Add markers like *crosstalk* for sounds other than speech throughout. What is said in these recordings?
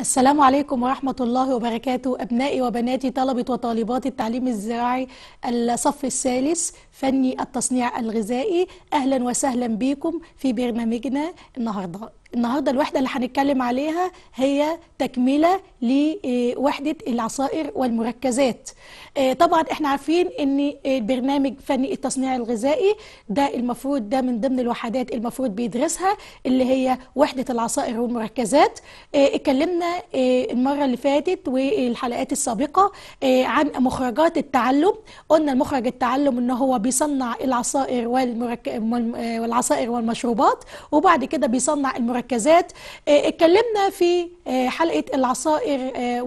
السلام عليكم ورحمة الله وبركاته أبنائي وبناتي طلبة وطالبات التعليم الزراعي الصف الثالث فني التصنيع الغذائي أهلا وسهلا بكم في برنامجنا النهاردة النهارده الوحده اللي هنتكلم عليها هي تكمله لوحده آه، العصائر والمركزات آه، طبعا احنا عارفين ان آه، برنامج فني التصنيع الغذائي ده المفروض ده من ضمن الوحدات المفروض بيدرسها اللي هي وحده العصائر والمركزات اتكلمنا المره اللي فاتت والحلقات السابقه عن مخرجات التعلم قلنا المخرج التعلم ان هو بيصنع العصائر والمرك... والعصائر والمشروبات وبعد كده بيصنع المركزات المركزات آه، اتكلمنا في آه، حلقة العصائر آه،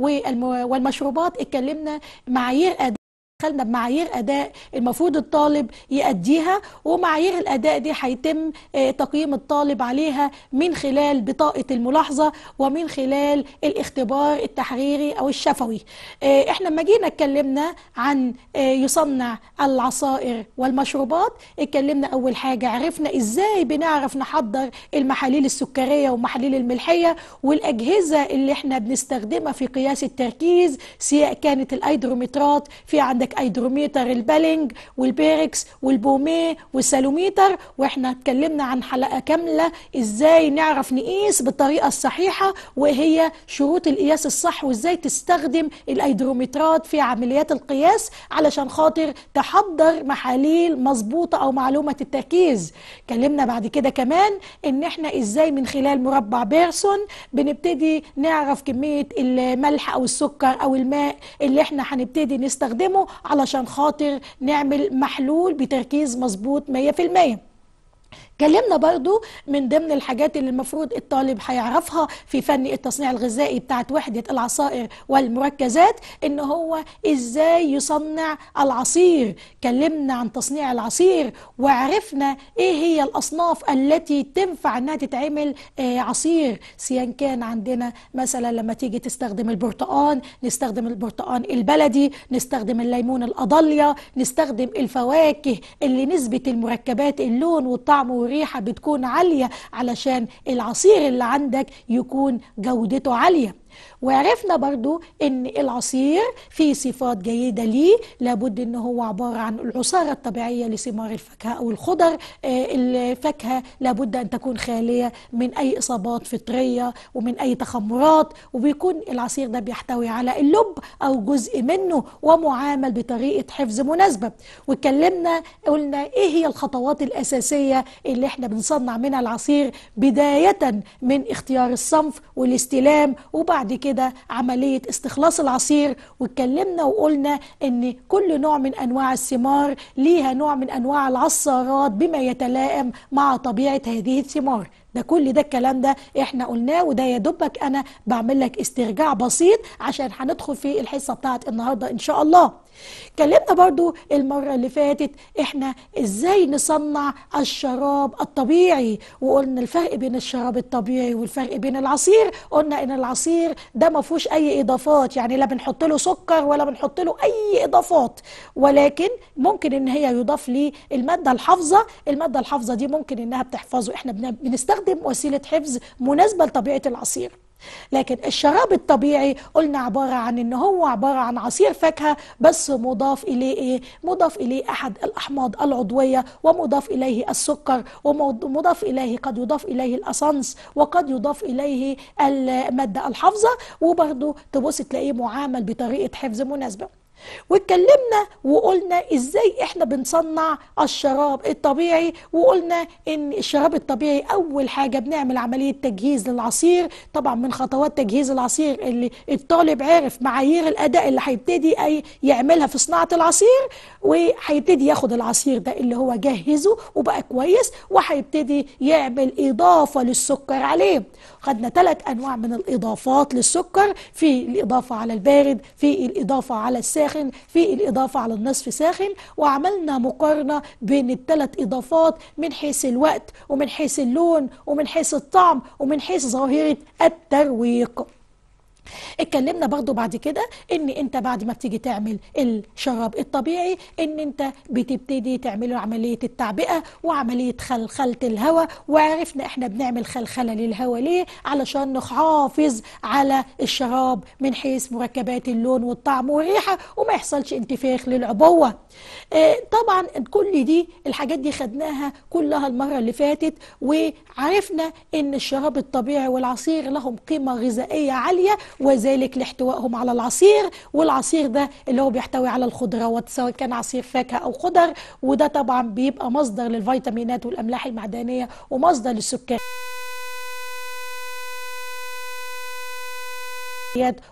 والمشروبات اتكلمنا معايير دخلنا بمعايير اداء المفروض الطالب يأديها ومعايير الاداء دي هيتم آه، تقييم الطالب عليها من خلال بطاقه الملاحظه ومن خلال الاختبار التحريري او الشفوي آه، احنا لما جينا اتكلمنا عن آه، يصنع العصائر والمشروبات اتكلمنا اول حاجه عرفنا ازاي بنعرف نحضر المحاليل السكريه والمحاليل الملحيه والاجهزه اللي احنا بنستخدمها في قياس التركيز سواء كانت الايدرومترات في عندك عندك ايدروميتر البالينج والبيركس والبوميه والسالوميتر واحنا اتكلمنا عن حلقه كامله ازاي نعرف نقيس بالطريقه الصحيحه وهي شروط القياس الصح وازاي تستخدم الايدروميترات في عمليات القياس علشان خاطر تحضر محاليل مظبوطه او معلومه التركيز اتكلمنا بعد كده كمان ان احنا ازاي من خلال مربع بيرسون بنبتدي نعرف كميه الملح او السكر او الماء اللي احنا هنبتدي نستخدمه علشان خاطر نعمل محلول بتركيز مظبوط 100% كلمنا برضو من ضمن الحاجات اللي المفروض الطالب هيعرفها في فن التصنيع الغذائي بتاعت وحدة العصائر والمركزات ان هو ازاي يصنع العصير كلمنا عن تصنيع العصير وعرفنا ايه هي الاصناف التي تنفع انها تتعمل آه، عصير سيان كان عندنا مثلا لما تيجي تستخدم البرتقان نستخدم البرتقان البلدي نستخدم الليمون الاضليه نستخدم الفواكه اللي نسبه المركبات اللون والطعم والريحه بتكون عاليه علشان العصير اللي عندك يكون جودته عاليه وعرفنا برضو ان العصير فيه صفات جيدة ليه لابد ان هو عبارة عن العصارة الطبيعية لثمار الفاكهة او الخضر آه، الفاكهة لابد ان تكون خالية من اي اصابات فطرية ومن اي تخمرات وبيكون العصير ده بيحتوي على اللب او جزء منه ومعامل بطريقة حفظ مناسبة واتكلمنا قلنا ايه هي الخطوات الاساسية اللي احنا بنصنع منها العصير بداية من اختيار الصنف والاستلام وبعد كده كده عملية استخلاص العصير واتكلمنا وقلنا ان كل نوع من انواع الثمار ليها نوع من انواع العصارات بما يتلائم مع طبيعة هذه الثمار ده كل ده الكلام ده احنا قلناه وده يا دوبك انا بعمل لك استرجاع بسيط عشان هندخل في الحصه بتاعت النهارده ان شاء الله كلمنا برضو المرة اللي فاتت احنا ازاي نصنع الشراب الطبيعي وقلنا الفرق بين الشراب الطبيعي والفرق بين العصير قلنا ان العصير ده ما فيهوش اي اضافات يعني لا بنحط له سكر ولا بنحط له اي اضافات ولكن ممكن ان هي يضاف لي المادة الحافظة المادة الحافظة دي ممكن انها بتحفظه احنا بنستخدم بيستخدم وسيلة حفظ مناسبة لطبيعة العصير لكن الشراب الطبيعي قلنا عبارة عن ان هو عبارة عن عصير فاكهة بس مضاف اليه ايه مضاف اليه احد الاحماض العضوية ومضاف اليه السكر ومضاف اليه قد يضاف اليه الاسانس وقد يضاف اليه المادة الحافظة وبرضه تبص تلاقيه معامل بطريقة حفظ مناسبة واتكلمنا وقلنا ازاي احنا بنصنع الشراب الطبيعي وقلنا ان الشراب الطبيعي اول حاجه بنعمل عمليه تجهيز للعصير طبعا من خطوات تجهيز العصير اللي الطالب عارف معايير الاداء اللي هيبتدي اي يعملها في صناعه العصير وهيبتدي ياخد العصير ده اللي هو جهزه وبقى كويس وهيبتدي يعمل اضافه للسكر عليه خدنا ثلاث انواع من الاضافات للسكر في الاضافه على البارد في الاضافه على الساخن في الاضافه على النصف ساخن وعملنا مقارنه بين الثلاث اضافات من حيث الوقت ومن حيث اللون ومن حيث الطعم ومن حيث ظاهره الترويق اتكلمنا برضو بعد كده ان انت بعد ما بتيجي تعمل الشراب الطبيعي ان انت بتبتدي تعمله عمليه التعبئه وعمليه خلخله الهواء وعرفنا احنا بنعمل خلخله للهواء ليه علشان نحافظ على الشراب من حيث مركبات اللون والطعم والريحه وما يحصلش انتفاخ للعبوه اه طبعا كل دي الحاجات دي خدناها كلها المره اللي فاتت وعرفنا ان الشراب الطبيعي والعصير لهم قيمه غذائيه عاليه وذلك لاحتوائهم على العصير والعصير ده اللي هو بيحتوي على الخضروات سواء كان عصير فاكهه او خضر وده طبعا بيبقى مصدر للفيتامينات والاملاح المعدنيه ومصدر للسكر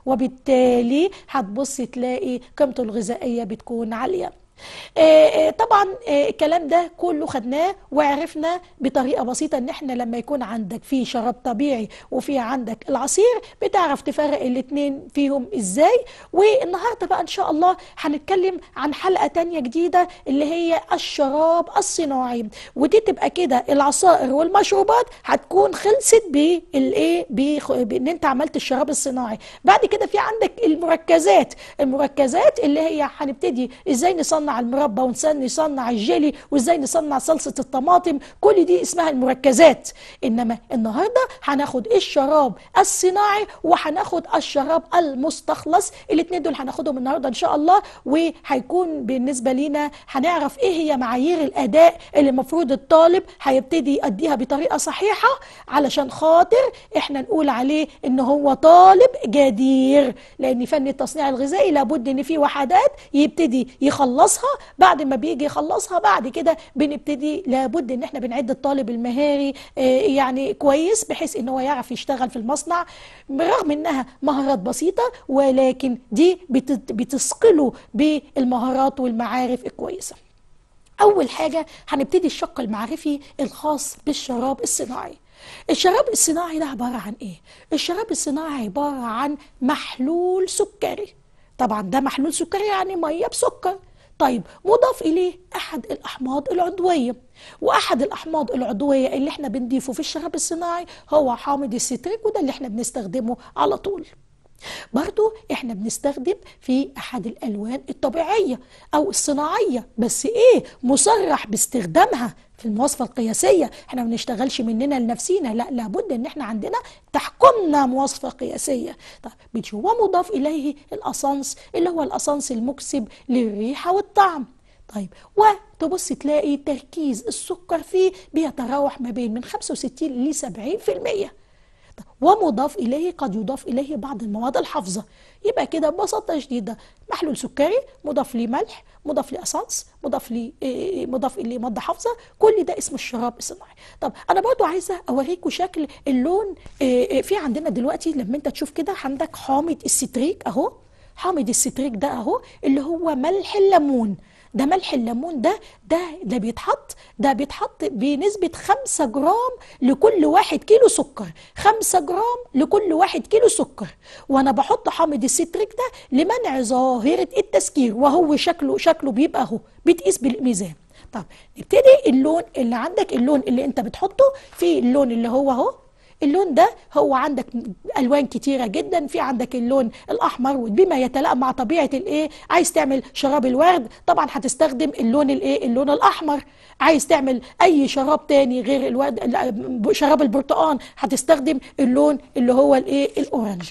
وبالتالي هتبص تلاقي قيمته الغذائيه بتكون عاليه آه، آه، طبعا آه، الكلام ده كله خدناه وعرفنا بطريقه بسيطه ان احنا لما يكون عندك في شراب طبيعي وفي عندك العصير بتعرف تفرق الاثنين فيهم ازاي والنهارده بقى ان شاء الله هنتكلم عن حلقه تانية جديده اللي هي الشراب الصناعي ودي تبقى كده العصائر والمشروبات هتكون خلصت بالايه بان انت عملت الشراب الصناعي بعد كده في عندك المركزات المركزات اللي هي هنبتدي ازاي نصنع المربى ونصنع نصنع الجيلي وازاي نصنع صلصه الطماطم كل دي اسمها المركزات انما النهارده هناخد الشراب الصناعي وهناخد الشراب المستخلص الاثنين دول هناخدهم النهارده ان شاء الله وهيكون بالنسبه لينا هنعرف ايه هي معايير الاداء اللي المفروض الطالب هيبتدي يأديها بطريقه صحيحه علشان خاطر احنا نقول عليه ان هو طالب جدير لان فن التصنيع الغذائي لابد ان فيه وحدات يبتدي يخلصها يخلصها بعد ما بيجي يخلصها بعد كده بنبتدي لابد ان احنا بنعد الطالب المهاري آه، يعني كويس بحيث ان هو يعرف يشتغل في المصنع برغم انها مهارات بسيطه ولكن دي بتثقله بالمهارات والمعارف الكويسه اول حاجه هنبتدي الشق المعرفي الخاص بالشراب الصناعي الشراب الصناعي ده عباره عن ايه الشراب الصناعي عباره عن محلول سكري طبعا ده محلول سكري يعني ميه بسكر طيب مضاف إليه أحد الأحماض العضوية وأحد الأحماض العضوية اللي احنا بنضيفه في الشراب الصناعي هو حامض الستريك وده اللي احنا بنستخدمه على طول برضو احنا بنستخدم في احد الالوان الطبيعيه او الصناعيه بس ايه مصرح باستخدامها في المواصفه القياسيه احنا ما بنشتغلش مننا لنفسينا لا لابد ان احنا عندنا تحكمنا مواصفه قياسيه طب بتشوف مضاف اليه الاسانس اللي هو الاسانس المكسب للريحه والطعم طيب وتبص تلاقي تركيز السكر فيه بيتراوح ما بين من 65 ل 70% طيب، ومضاف إليه قد يضاف إليه بعض المواد الحافظة يبقى كده ببساطه شديده محلول سكري مضاف لي ملح مضاف لي اسانس مضاف لي آه، آه، مضاف لي ماده حافظه كل ده اسمه الشراب الصناعي طب انا برضو عايزه اوريكم شكل اللون آه، في عندنا دلوقتي لما انت تشوف كده عندك حامض الستريك اهو حامض الستريك ده اهو اللي هو ملح الليمون ده ملح الليمون ده ده ده بيتحط ده بيتحط بنسبة 5 جرام لكل واحد كيلو سكر 5 جرام لكل واحد كيلو سكر وانا بحط حامض الستريك ده لمنع ظاهرة التسكير وهو شكله شكله بيبقى اهو بتقيس بالميزان طب نبتدي اللون اللي عندك اللون اللي انت بتحطه في اللون اللي هو اهو اللون ده هو عندك الوان كتيره جدا في عندك اللون الاحمر بما يتلائم مع طبيعه الايه عايز تعمل شراب الورد طبعا هتستخدم اللون الايه اللون الاحمر عايز تعمل اي شراب تاني غير الورد شراب البرتقال هتستخدم اللون اللي هو الايه الاورنج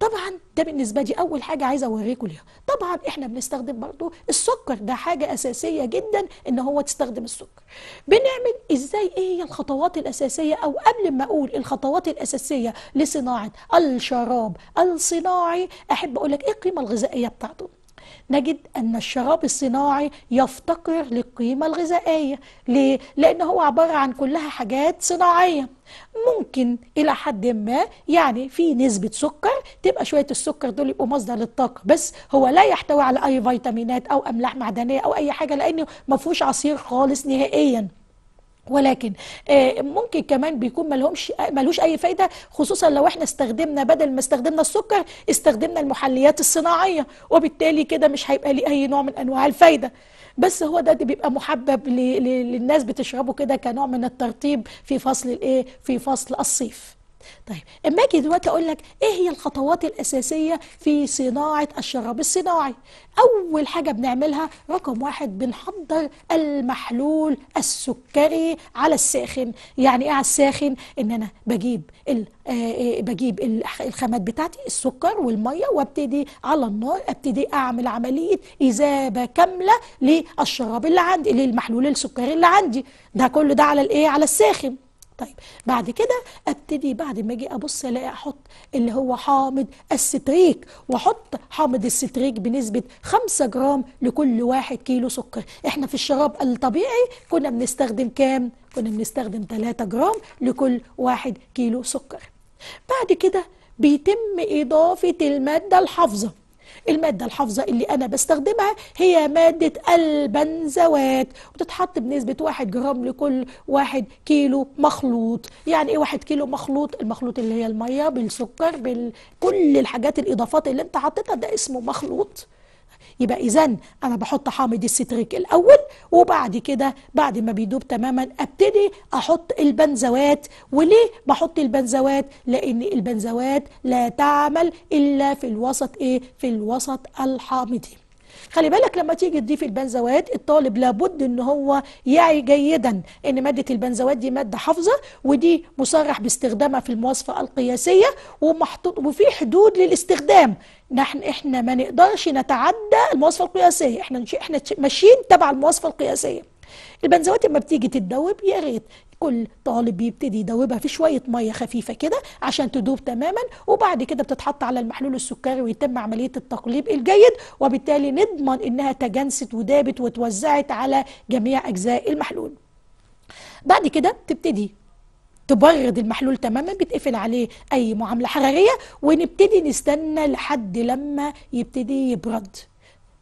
طبعا ده بالنسبه دي اول حاجه عايزه اوريكم ليها طبعا احنا بنستخدم برضو السكر ده حاجه اساسيه جدا ان هو تستخدم السكر بنعمل ازاي ايه هي الخطوات الاساسيه او قبل ما اقول الخطوات الاساسيه لصناعه الشراب الصناعي احب اقول لك ايه القيمه الغذائيه بتاعته نجد أن الشراب الصناعي يفتقر للقيمة الغذائية ليه؟ لأن هو عبارة عن كلها حاجات صناعية ممكن إلى حد ما يعني في نسبة سكر تبقى شوية السكر دول يبقوا مصدر للطاقة بس هو لا يحتوي على أي فيتامينات أو أملاح معدنية أو أي حاجة لأنه ما فيهوش عصير خالص نهائياً ولكن آه، ممكن كمان بيكون ملهمش ملوش اي فايده خصوصا لو احنا استخدمنا بدل ما استخدمنا السكر استخدمنا المحليات الصناعيه وبالتالي كده مش هيبقى ليه اي نوع من انواع الفايده بس هو ده, ده بيبقى محبب للناس بتشربه كده كنوع من الترطيب في فصل الايه في فصل الصيف طيب اما اجي دلوقتي اقول لك ايه هي الخطوات الاساسيه في صناعه الشراب الصناعي اول حاجه بنعملها رقم واحد بنحضر المحلول السكري على الساخن يعني ايه على الساخن ان انا بجيب ال آه، آه، بجيب الخامات بتاعتي السكر والميه وابتدي على النار ابتدي اعمل عمليه اذابه كامله للشراب اللي عندي للمحلول السكري اللي عندي ده كله ده على الايه على الساخن طيب بعد كده ابتدي بعد ما اجي ابص الاقي احط اللي هو حامض الستريك واحط حامض الستريك بنسبه 5 جرام لكل واحد كيلو سكر احنا في الشراب الطبيعي كنا بنستخدم كام كنا بنستخدم 3 جرام لكل واحد كيلو سكر بعد كده بيتم اضافه الماده الحافظه المادة الحافظة اللي أنا بستخدمها هي مادة البنزوات وتتحط بنسبة 1 جرام لكل 1 كيلو مخلوط يعني إيه 1 كيلو مخلوط المخلوط اللي هي المية بالسكر بكل الحاجات الإضافات اللي أنت حطيتها ده اسمه مخلوط يبقى إذا أنا بحط حامض الستريك الأول وبعد كده بعد ما بيدوب تماما أبتدي أحط البنزوات وليه بحط البنزوات؟ لأن البنزوات لا تعمل إلا في الوسط إيه؟ في الوسط الحامضي خلي بالك لما تيجي تضيف البنزوات الطالب لابد ان هو يعي جيدا ان ماده البنزوات دي ماده حافظه ودي مصرح باستخدامها في المواصفه القياسيه ومحطوط وفي حدود للاستخدام نحن احنا ما نقدرش نتعدى المواصفه القياسيه احنا احنا ماشيين تبع المواصفه القياسيه البنزوات لما بتيجي تتدوب يا ريت كل طالب بيبتدي يدوبها في شويه ميه خفيفه كده عشان تدوب تماما وبعد كده بتتحط على المحلول السكري ويتم عمليه التقليب الجيد وبالتالي نضمن انها تجانست ودابت وتوزعت على جميع اجزاء المحلول بعد كده تبتدي تبرد المحلول تماما بتقفل عليه اي معامله حراريه ونبتدي نستنى لحد لما يبتدي يبرد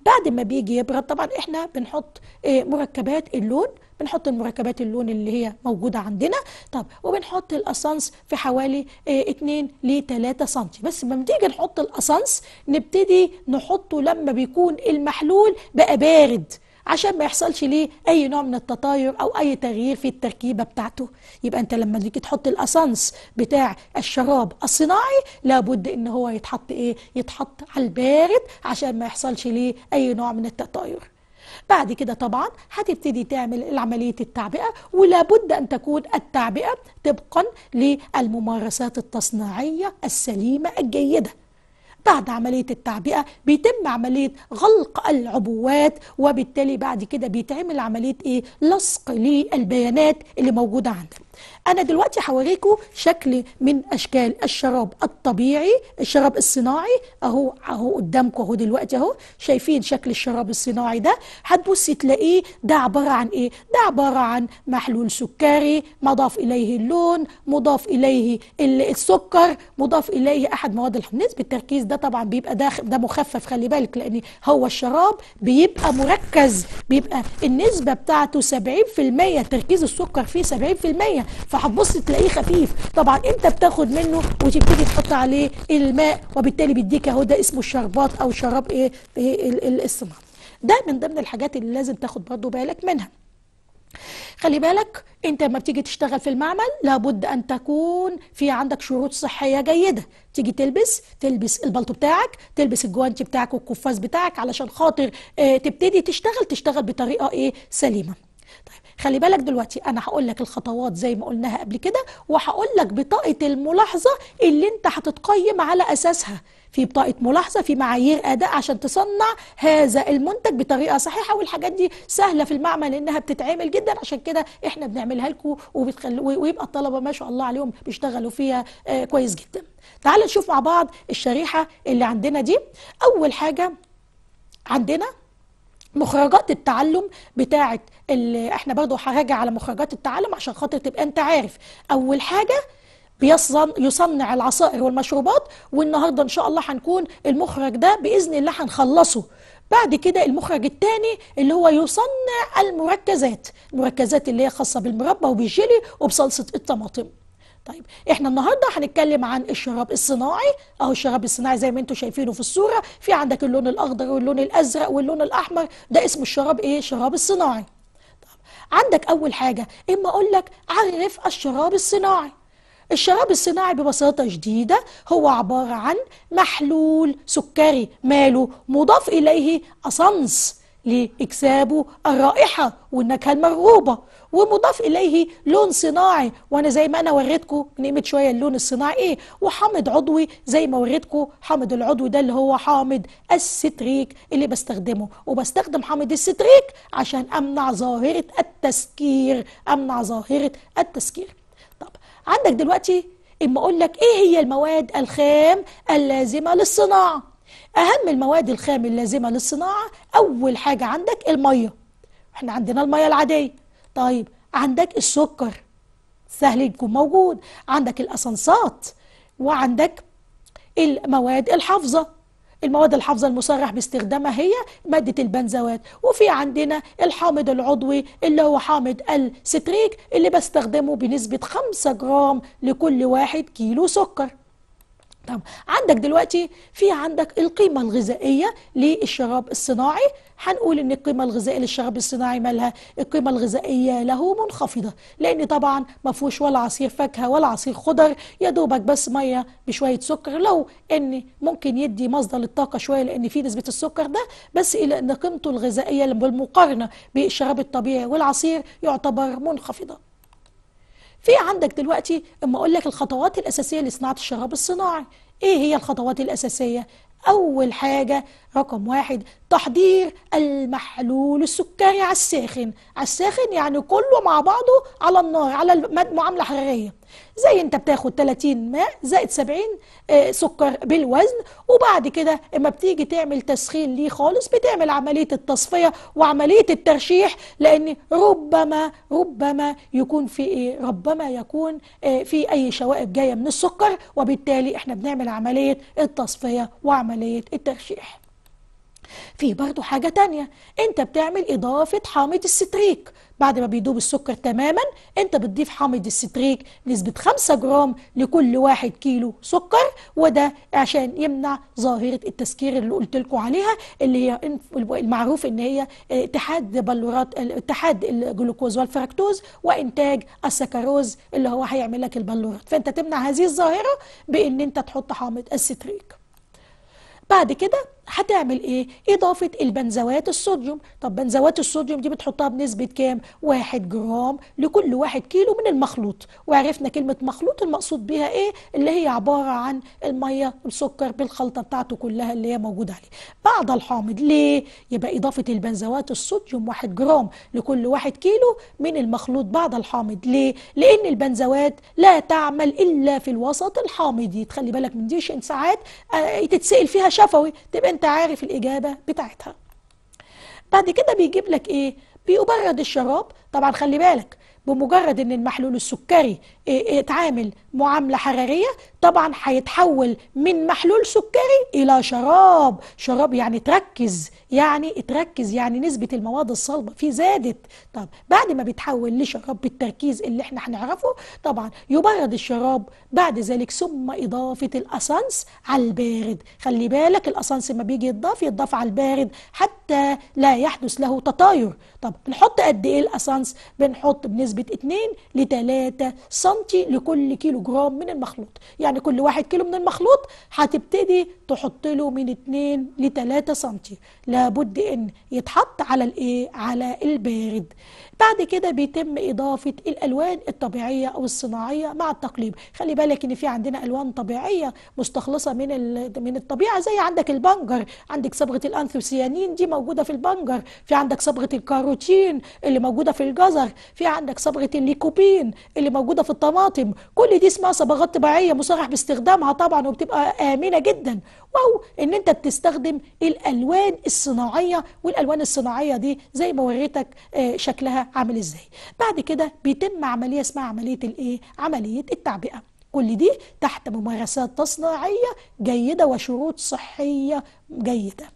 بعد ما بيجي يبرد طبعا احنا بنحط آه، مركبات اللون بنحط المركبات اللون اللي هي موجوده عندنا طب وبنحط الاسانس في حوالي 2 ل 3 سم بس لما بنيجي نحط الاسانس نبتدي نحطه لما بيكون المحلول بقى بارد عشان ما يحصلش ليه اي نوع من التطاير او اي تغيير في التركيبه بتاعته يبقى انت لما تيجي تحط الاسانس بتاع الشراب الصناعي لابد ان هو يتحط ايه يتحط على البارد عشان ما يحصلش ليه اي نوع من التطاير بعد كده طبعا هتبتدي تعمل عملية التعبئة ولابد أن تكون التعبئة طبقا للممارسات التصنيعية السليمة الجيدة بعد عملية التعبئة بيتم عملية غلق العبوات وبالتالي بعد كده بيتعمل عملية إيه لصق للبيانات اللي موجودة عندنا انا دلوقتي هوريكم شكل من اشكال الشراب الطبيعي الشراب الصناعي اهو اهو قدامكم اهو دلوقتي اهو شايفين شكل الشراب الصناعي ده هتبصي تلاقيه ده عباره عن ايه ده عباره عن محلول سكري مضاف اليه اللون مضاف اليه السكر مضاف اليه احد مواد نسبه التركيز ده طبعا بيبقى ده ده مخفف خلي بالك لان هو الشراب بيبقى مركز بيبقى النسبه بتاعته 70% تركيز السكر فيه 70% فهتبص تلاقيه خفيف طبعا انت بتاخد منه وتبتدي تحط عليه الماء وبالتالي بيديك اهو ده اسمه الشربات او شراب ايه, إيه الصناعه ده من ضمن الحاجات اللي لازم تاخد برضه بالك منها خلي بالك انت لما بتيجي تشتغل في المعمل لابد ان تكون في عندك شروط صحيه جيده تيجي تلبس تلبس البلطو بتاعك تلبس الجوانتي بتاعك والقفاز بتاعك علشان خاطر اه تبتدي تشتغل تشتغل بطريقه ايه سليمه خلي بالك دلوقتي انا هقول لك الخطوات زي ما قلناها قبل كده وهقول لك بطاقه الملاحظه اللي انت هتتقيم على اساسها في بطاقه ملاحظه في معايير اداء عشان تصنع هذا المنتج بطريقه صحيحه والحاجات دي سهله في المعمل انها بتتعمل جدا عشان كده احنا بنعملها لكم وبتخل... ويبقى الطلبه ما شاء الله عليهم بيشتغلوا فيها آه كويس جدا تعال نشوف مع بعض الشريحه اللي عندنا دي اول حاجه عندنا مخرجات التعلم بتاعه احنا برضو هراجع على مخرجات التعلم عشان خاطر تبقى انت عارف اول حاجه يصنع العصائر والمشروبات والنهارده ان شاء الله هنكون المخرج ده باذن الله هنخلصه بعد كده المخرج الثاني اللي هو يصنع المركزات المركزات اللي هي خاصه بالمربى وبالجيلي وبصلصه الطماطم طيب احنا النهارده هنتكلم عن الشراب الصناعي اهو الشراب الصناعي زي ما انتم شايفينه في الصوره في عندك اللون الاخضر واللون الازرق واللون الاحمر ده اسمه الشراب ايه الشراب الصناعي طيب. عندك اول حاجه اما اقول لك عرف الشراب الصناعي الشراب الصناعي ببساطة شديدة هو عبارة عن محلول سكري ماله مضاف إليه أصنص لإكسابه الرائحة والنكهة المرغوبة ومضاف إليه لون صناعي وأنا زي ما أنا وريتكم من شوية اللون الصناعي إيه وحامض عضوي زي ما وريتكم حامض العضوي ده اللي هو حامض الستريك اللي بستخدمه وبستخدم حامض الستريك عشان أمنع ظاهرة التسكير أمنع ظاهرة التسكير طب عندك دلوقتي إما أقول لك إيه هي المواد الخام اللازمة للصناعة أهم المواد الخام اللازمة للصناعة أول حاجة عندك المية احنا عندنا المية العادية طيب عندك السكر سهل يكون موجود عندك الأسانسات وعندك المواد الحافظة المواد الحافظة المصرح باستخدامها هي مادة البنزوات وفي عندنا الحامض العضوي اللي هو حامض الستريك اللي بستخدمه بنسبة 5 جرام لكل واحد كيلو سكر طب عندك دلوقتي في عندك القيمة الغذائية للشراب الصناعي هنقول ان القيمة الغذائية للشراب الصناعي مالها القيمة الغذائية له منخفضة لان طبعا ما فيهوش ولا عصير فاكهة ولا عصير خضر يا دوبك بس مية بشوية سكر لو ان ممكن يدي مصدر للطاقة شوية لان في نسبة السكر ده بس الى ان قيمته الغذائية بالمقارنة بالشراب الطبيعي والعصير يعتبر منخفضة في عندك دلوقتي اما اقول لك الخطوات الاساسيه لصناعه الشراب الصناعي ايه هي الخطوات الاساسيه اول حاجه رقم واحد تحضير المحلول السكري على الساخن على الساخن يعني كله مع بعضه على النار على المعاملة حرارية زي انت بتاخد 30 ماء زائد 70 آه، سكر بالوزن وبعد كده اما بتيجي تعمل تسخين ليه خالص بتعمل عملية التصفية وعملية الترشيح لان ربما ربما يكون في ايه ربما يكون آه، في اي شوائب جاية من السكر وبالتالي احنا بنعمل عملية التصفية وعملية الترشيح في برضو حاجة تانية انت بتعمل اضافة حامض الستريك بعد ما بيدوب السكر تماما انت بتضيف حامض الستريك نسبة 5 جرام لكل واحد كيلو سكر وده عشان يمنع ظاهرة التسكير اللي قلت لكم عليها اللي هي المعروف ان هي اتحاد بلورات اتحاد الجلوكوز والفركتوز وانتاج السكروز اللي هو هيعمل لك البلورات فانت تمنع هذه الظاهرة بان انت تحط حامض الستريك بعد كده هتعمل ايه اضافه البنزوات الصوديوم طب بنزوات الصوديوم دي بتحطها بنسبه كام واحد جرام لكل واحد كيلو من المخلوط وعرفنا كلمه مخلوط المقصود بيها ايه اللي هي عباره عن الميه والسكر بالخلطه بتاعته كلها اللي هي موجوده عليه بعد الحامض ليه يبقى اضافه البنزوات الصوديوم واحد جرام لكل واحد كيلو من المخلوط بعد الحامض ليه لان البنزوات لا تعمل الا في الوسط الحامضي تخلي بالك من دي ساعات آه، تتسال فيها شفوي تبقى انت عارف الاجابه بتاعتها بعد كده بيجيب لك ايه بيبرد الشراب طبعا خلي بالك بمجرد ان المحلول السكري إيه، إيه، اتعامل معامله حراريه طبعا هيتحول من محلول سكري الى شراب شراب يعني تركز يعني اتركز يعني نسبه المواد الصلبه فيه زادت طب بعد ما بيتحول لشراب بالتركيز اللي احنا هنعرفه طبعا يبرد الشراب بعد ذلك ثم اضافه الاسانس على البارد خلي بالك الاسانس ما بيجي يتضاف يتضاف على البارد حتى لا يحدث له تطاير طب بنحط قد ايه الاسانس بنحط بنسبه 2 ل 3 سم لكل كيلو جرام من المخلوط يعني يعني كل واحد كيلو من المخلوط هتبتدي تحط له من 2 ل 3 سم لابد ان يتحط على الايه على البارد بعد كده بيتم إضافة الألوان الطبيعية أو الصناعية مع التقليب خلي بالك إن في عندنا ألوان طبيعية مستخلصة من من الطبيعة زي عندك البنجر عندك صبغة الأنثوسيانين دي موجودة في البنجر في عندك صبغة الكاروتين اللي موجودة في الجزر في عندك صبغة الليكوبين اللي موجودة في الطماطم كل دي اسمها صبغات طبيعية مصرح باستخدامها طبعا وبتبقى آمنة جدا أو إن أنت بتستخدم الألوان الصناعية والألوان الصناعية دي زي ما وريتك آه، شكلها ده عامل ازاي بعد كده بيتم عمليه اسمها عمليه الايه عمليه التعبئه كل دي تحت ممارسات تصنيعيه جيده وشروط صحيه جيده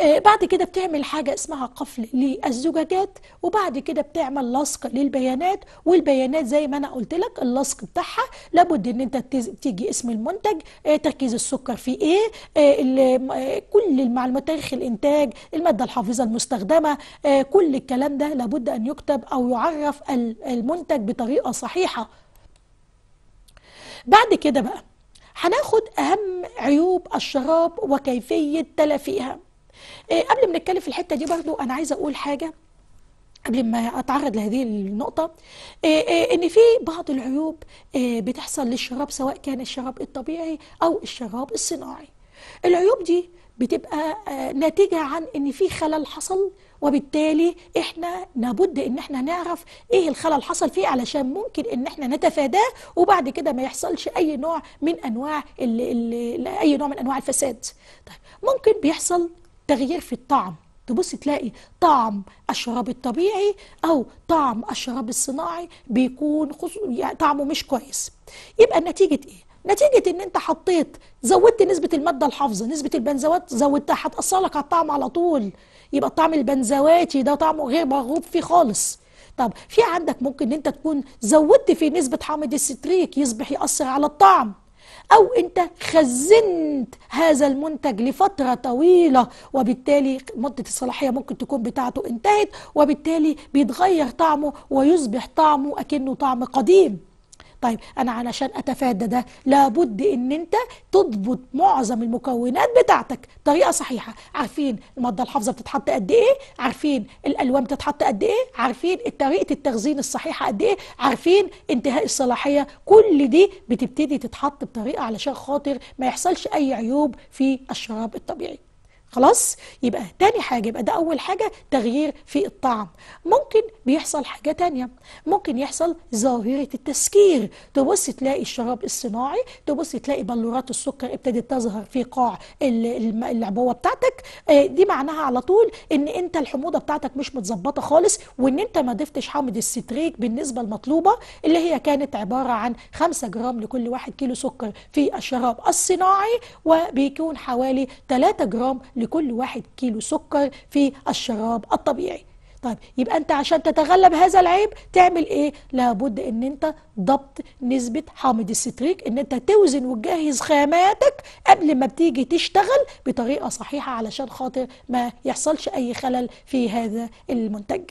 آه، بعد كده بتعمل حاجة اسمها قفل للزجاجات وبعد كده بتعمل لصق للبيانات والبيانات زي ما انا قلت لك اللصق بتاعها لابد ان انت تيجي اسم المنتج آه، تركيز السكر في ايه آه، كل المعلومات تاريخ الانتاج المادة الحافظة المستخدمة كل الكلام ده لابد ان يكتب او يعرف المنتج بطريقة صحيحة بعد كده بقى هناخد اهم عيوب الشراب وكيفية تلافيها إيه، قبل ما نتكلم في الحته دي برضو انا عايزه اقول حاجه قبل ما اتعرض لهذه النقطه إيه، إيه، ان في بعض العيوب بتحصل للشراب سواء كان الشراب الطبيعي او الشراب الصناعي العيوب دي بتبقى آه، ناتجه عن ان في خلل حصل وبالتالي احنا لابد ان احنا نعرف ايه الخلل حصل فيه علشان ممكن ان احنا نتفاداه وبعد كده ما يحصلش اي نوع من انواع ال ال اي نوع من انواع الفساد طيب ممكن بيحصل تغيير في الطعم تبص تلاقي طعم الشراب الطبيعي او طعم الشراب الصناعي بيكون خصو... يعني طعمه مش كويس يبقى نتيجه ايه نتيجه ان انت حطيت زودت نسبه الماده الحافظه نسبه البنزوات زودتها هتاثر لك على الطعم على طول يبقى الطعم البنزواتي ده طعمه غير مرغوب فيه خالص طب في عندك ممكن ان انت تكون زودت في نسبه حامض الستريك يصبح ياثر على الطعم أو أنت خزنت هذا المنتج لفترة طويلة وبالتالي مدة الصلاحية ممكن تكون بتاعته انتهت وبالتالي بيتغير طعمه ويصبح طعمه أكنه طعم قديم طيب انا علشان اتفادى ده لابد ان انت تضبط معظم المكونات بتاعتك طريقه صحيحه عارفين الماده الحافظه بتتحط قد ايه عارفين الالوان بتتحط قد ايه عارفين طريقه التخزين الصحيحه قد ايه عارفين انتهاء الصلاحيه كل دي بتبتدي تتحط بطريقه علشان خاطر ما يحصلش اي عيوب في الشراب الطبيعي خلاص يبقى تاني حاجة يبقى ده أول حاجة تغيير في الطعم ممكن بيحصل حاجة تانية ممكن يحصل ظاهرة التسكير تبص تلاقي الشراب الصناعي تبص تلاقي بلورات السكر ابتدت تظهر في قاع العبوة بتاعتك آه، دي معناها على طول ان انت الحموضة بتاعتك مش متظبطة خالص وان انت ما ضفتش حامض الستريك بالنسبة المطلوبة اللي هي كانت عبارة عن 5 جرام لكل واحد كيلو سكر في الشراب الصناعي وبيكون حوالي 3 جرام لكل واحد كيلو سكر في الشراب الطبيعي طيب يبقى انت عشان تتغلب هذا العيب تعمل ايه لابد ان انت ضبط نسبة حامض الستريك ان انت توزن وتجهز خاماتك قبل ما بتيجي تشتغل بطريقة صحيحة علشان خاطر ما يحصلش اي خلل في هذا المنتج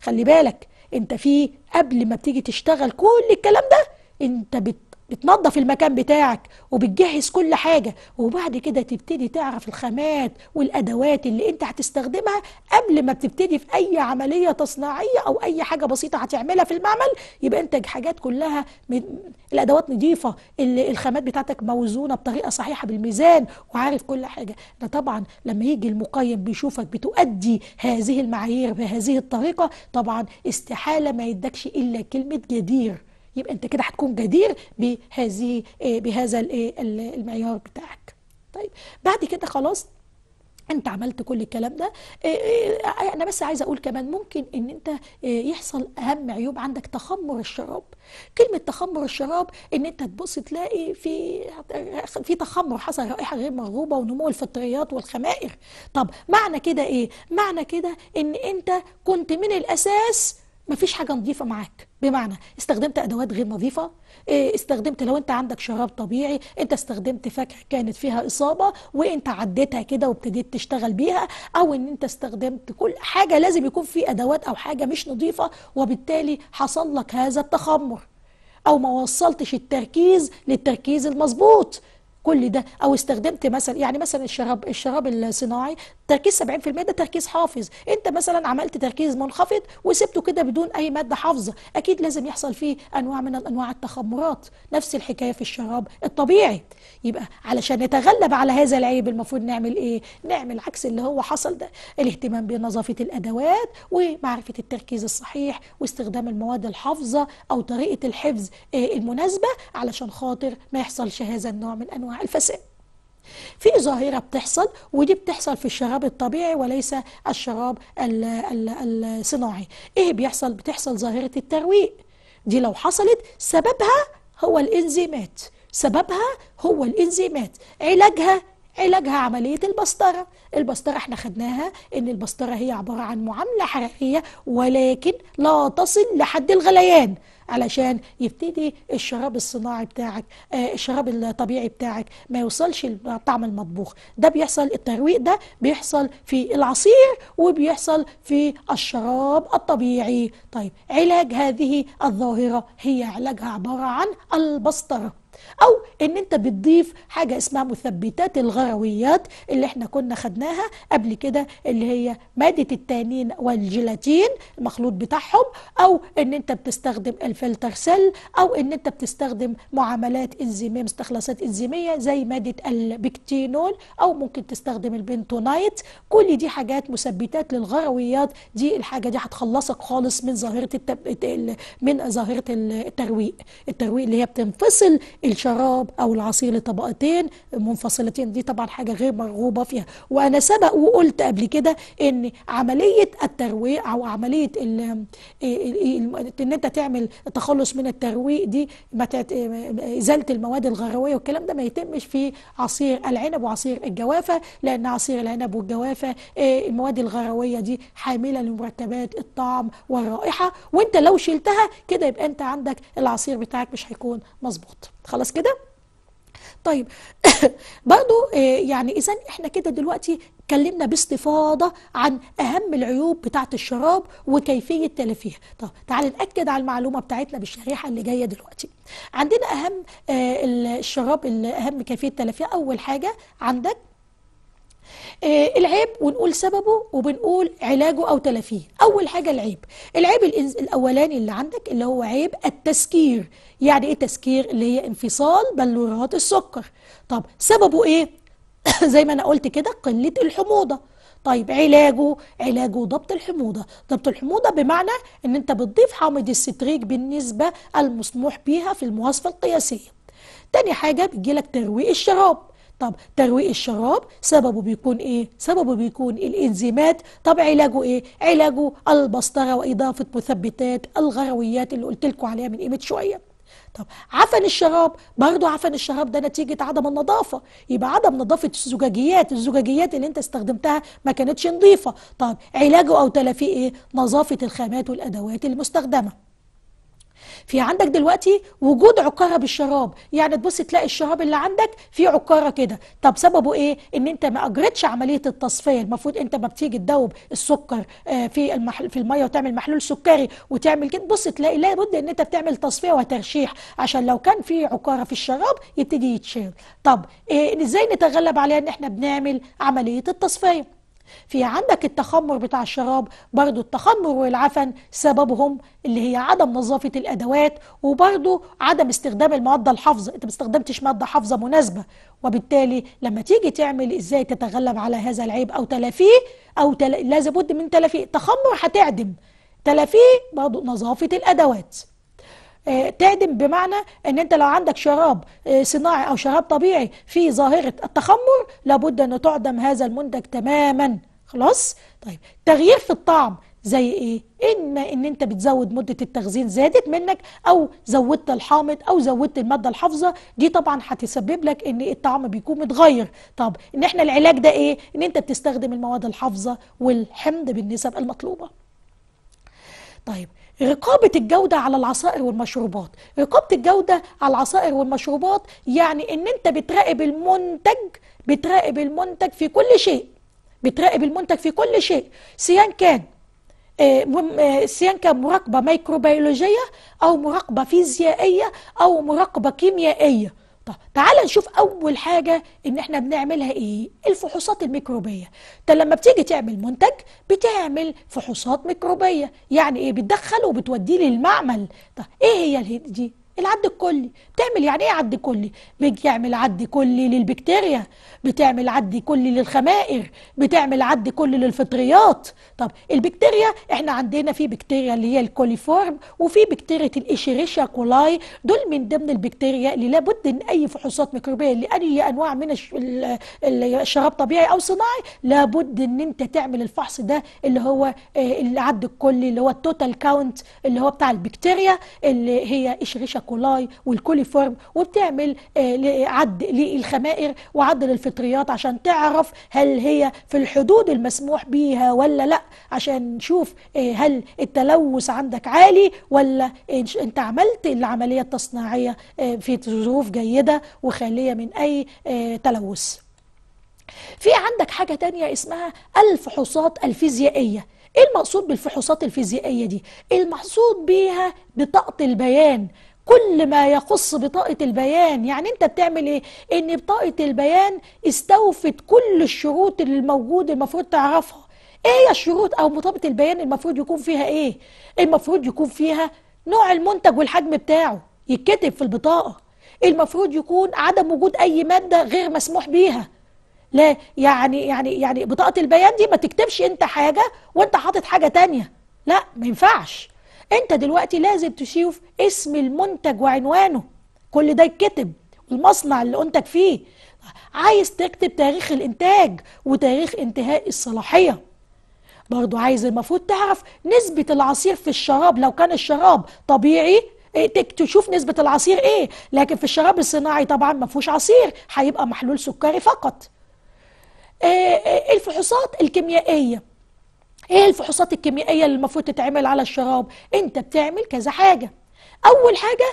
خلي بالك انت في قبل ما بتيجي تشتغل كل الكلام ده انت بت بتنظف المكان بتاعك وبتجهز كل حاجة وبعد كده تبتدي تعرف الخامات والأدوات اللي أنت هتستخدمها قبل ما بتبتدي في أي عملية تصنيعية أو أي حاجة بسيطة هتعملها في المعمل يبقى أنت حاجات كلها الأدوات نظيفة الخامات بتاعتك موزونة بطريقة صحيحة بالميزان وعارف كل حاجة ده طبعا لما يجي المقيم بيشوفك بتؤدي هذه المعايير بهذه الطريقة طبعا استحالة ما يدكش إلا كلمة جدير يبقى انت كده هتكون جدير بهذه آه، بهذا آه، المعيار بتاعك طيب بعد كده خلاص انت عملت كل الكلام ده آه، انا بس عايزه اقول كمان ممكن ان انت يحصل اهم عيوب عندك تخمر الشراب كلمه تخمر الشراب ان انت تبص تلاقي في في تخمر حصل رائحه غير مرغوبه ونمو الفطريات والخمائر طب معنى كده ايه معنى كده ان انت كنت من الاساس مفيش حاجه نظيفه معاك بمعنى استخدمت ادوات غير نظيفه إيه، استخدمت لو انت عندك شراب طبيعي انت استخدمت فاكهه كانت فيها اصابه وانت عديتها كده وابتديت تشتغل بيها او ان انت استخدمت كل حاجه لازم يكون في ادوات او حاجه مش نظيفه وبالتالي حصل لك هذا التخمر او ما وصلتش التركيز للتركيز المظبوط كل ده او استخدمت مثلا يعني مثلا الشراب الشراب الصناعي تركيز 70% ده تركيز حافظ انت مثلا عملت تركيز منخفض وسبته كده بدون اي ماده حافظه اكيد لازم يحصل فيه انواع من انواع التخمرات نفس الحكايه في الشراب الطبيعي يبقى علشان نتغلب على هذا العيب المفروض نعمل ايه نعمل عكس اللي هو حصل ده الاهتمام بنظافه الادوات ومعرفه التركيز الصحيح واستخدام المواد الحافظه او طريقه الحفظ آه، المناسبه علشان خاطر ما يحصلش هذا النوع من انواع الفساد في ظاهرة بتحصل ودي بتحصل في الشراب الطبيعي وليس الشراب الصناعي ايه بيحصل بتحصل ظاهرة الترويق دي لو حصلت سببها هو الانزيمات سببها هو الانزيمات علاجها علاجها عملية البسطرة البسطرة احنا خدناها ان البسطرة هي عبارة عن معاملة حرارية ولكن لا تصل لحد الغليان علشان يبتدي الشراب الصناعي بتاعك آه، الشراب الطبيعي بتاعك ما يوصلش الطعم المطبوخ ده بيحصل الترويق ده بيحصل في العصير وبيحصل في الشراب الطبيعي طيب علاج هذه الظاهرة هي علاجها عبارة عن البسطرة او ان انت بتضيف حاجه اسمها مثبتات الغرويات اللي احنا كنا خدناها قبل كده اللي هي ماده التانين والجيلاتين المخلوط بتاعهم او ان انت بتستخدم الفلتر سيل او ان انت بتستخدم معاملات انزيميه مستخلصات انزيميه زي ماده البكتينول او ممكن تستخدم البنتونايت كل دي حاجات مثبتات للغرويات دي الحاجه دي هتخلصك خالص من ظاهره التب... من ظاهره الترويق الترويق اللي هي بتنفصل الشراب او العصير لطبقتين منفصلتين دي طبعا حاجه غير مرغوبه فيها وانا سبق وقلت قبل كده ان عمليه الترويق او عمليه إيه- إيه- إيه- ان انت تعمل تخلص من الترويق دي ازاله المواد الغرويه والكلام ده ما يتمش في عصير العنب وعصير الجوافه لان عصير العنب والجوافه المواد الغرويه دي حامله لمرتبات الطعم والرائحه وانت لو شلتها كده يبقى انت عندك العصير بتاعك مش هيكون مظبوط خلاص كده طيب *coughs* برضو آه، يعني اذا احنا كده دلوقتي اتكلمنا باستفاضه عن اهم العيوب بتاعه الشراب وكيفيه تلافيها طب تعال ناكد على المعلومه بتاعتنا بالشريحه اللي جايه دلوقتي عندنا اهم آه، الشراب اهم كيفيه تلافيها اول حاجه عندك آه، العيب ونقول سببه وبنقول علاجه او تلافيه اول حاجه العيب العيب الاولاني اللي عندك اللي هو عيب التسكير يعني ايه تسكير اللي هي انفصال بلورات السكر طب سببه ايه *coughs* زي ما انا قلت كده قله الحموضه طيب علاجه علاجه ضبط الحموضة ضبط الحموضة بمعنى ان انت بتضيف حامض الستريك بالنسبة المسموح بيها في المواصفة القياسية تاني حاجة بيجيلك ترويق الشراب طب ترويق الشراب سببه بيكون ايه سببه بيكون الانزيمات طب علاجه ايه علاجه البسطره واضافه مثبتات الغرويات اللي قلت لكم عليها من قيمه شويه طب عفن الشراب برضه عفن الشراب ده نتيجة عدم النظافة يبقى عدم نظافة الزجاجيات الزجاجيات اللي انت استخدمتها ما كانتش نظيفة طب علاجه أو تلافيه ايه نظافة الخامات والأدوات المستخدمة في عندك دلوقتي وجود عقاره بالشراب يعني تبص تلاقي الشراب اللي عندك فيه عقاره كده طب سببه ايه ان انت ما اجريتش عمليه التصفيه المفروض انت ما بتيجي تدوب السكر آه، في المحل في الميه وتعمل محلول سكري وتعمل كده بص تلاقي لابد ان انت بتعمل تصفيه وترشيح عشان لو كان في عقاره في الشراب يبتدي يتشال طب إيه ازاي نتغلب عليها ان احنا بنعمل عمليه التصفيه في عندك التخمر بتاع الشراب برضو التخمر والعفن سببهم اللي هي عدم نظافة الأدوات وبرضو عدم استخدام المواد الحافظة أنت ما استخدمتش مادة حافظة مناسبة وبالتالي لما تيجي تعمل إزاي تتغلب على هذا العيب أو تلافيه أو تل... لابد من تلافيه تخمر هتعدم تلافيه برضو نظافة الأدوات آه، تعدم بمعنى ان انت لو عندك شراب آه، صناعي او شراب طبيعي في ظاهره التخمر لابد ان تعدم هذا المنتج تماما خلاص طيب تغيير في الطعم زي ايه اما ان انت بتزود مده التخزين زادت منك او زودت الحامض او زودت الماده الحافظه دي طبعا هتسبب لك ان الطعم بيكون متغير طب ان احنا العلاج ده ايه ان انت بتستخدم المواد الحافظه والحمض بالنسب المطلوبه طيب رقابة الجودة على العصائر والمشروبات رقابة الجودة على العصائر والمشروبات يعني ان انت بتراقب المنتج بتراقب المنتج في كل شيء بتراقب المنتج في كل شيء سيان كان آه، آه، سيان كان مراقبة ميكروبيولوجية أو مراقبة فيزيائية أو مراقبة كيميائية طب تعال نشوف اول حاجه ان احنا بنعملها ايه الفحوصات الميكروبيه انت طيب، لما بتيجي تعمل منتج بتعمل فحوصات ميكروبيه يعني ايه بتدخله وبتوديه للمعمل طب ايه هي دي العد الكلي بتعمل يعني ايه عد كلي بتعمل عد كلي للبكتيريا بتعمل عد كلي للخمائر بتعمل عد كلي للفطريات طب البكتيريا احنا عندنا في بكتيريا اللي هي الكوليفورم وفي بكتيريا الاشيريشيا كولاي دول من ضمن البكتيريا اللي لابد ان اي فحوصات ميكروبيه لاي انواع من الشراب طبيعي او صناعي لابد ان انت تعمل الفحص ده اللي هو آه، العد الكلي اللي هو التوتال كاونت اللي هو بتاع البكتيريا اللي هي اشيريشيا كولاي والكوليفورم وبتعمل آه، عد للخمائر وعد للفطريات عشان تعرف هل هي في الحدود المسموح بيها ولا لا عشان نشوف آه، هل التلوث عندك عالي ولا انت عملت العملية التصنيعية آه، في ظروف جيدة وخالية من أي تلوث في عندك حاجة تانية اسمها الفحوصات الفيزيائية ايه المقصود بالفحوصات الفيزيائية دي؟ المقصود بيها بطاقة البيان كل ما يخص بطاقة البيان يعني انت بتعمل ايه ان بطاقة البيان استوفت كل الشروط اللي الموجودة المفروض تعرفها ايه هي الشروط او بطاقة البيان المفروض يكون فيها ايه المفروض يكون فيها نوع المنتج والحجم بتاعه يتكتب في البطاقة المفروض يكون عدم وجود اي مادة غير مسموح بيها لا يعني يعني يعني بطاقة البيان دي ما تكتبش انت حاجة وانت حاطط حاجة تانية لا ما ينفعش انت دلوقتي لازم تشوف اسم المنتج وعنوانه كل ده يتكتب المصنع اللي انتج فيه عايز تكتب تاريخ الانتاج وتاريخ انتهاء الصلاحيه برضو عايز المفروض تعرف نسبة العصير في الشراب لو كان الشراب طبيعي إيه، تشوف نسبة العصير ايه لكن في الشراب الصناعي طبعا ما فيهوش عصير هيبقى محلول سكري فقط آه، آه، الفحوصات الكيميائية ايه الفحوصات الكيميائيه اللي المفروض تتعمل على الشراب انت بتعمل كذا حاجه اول حاجه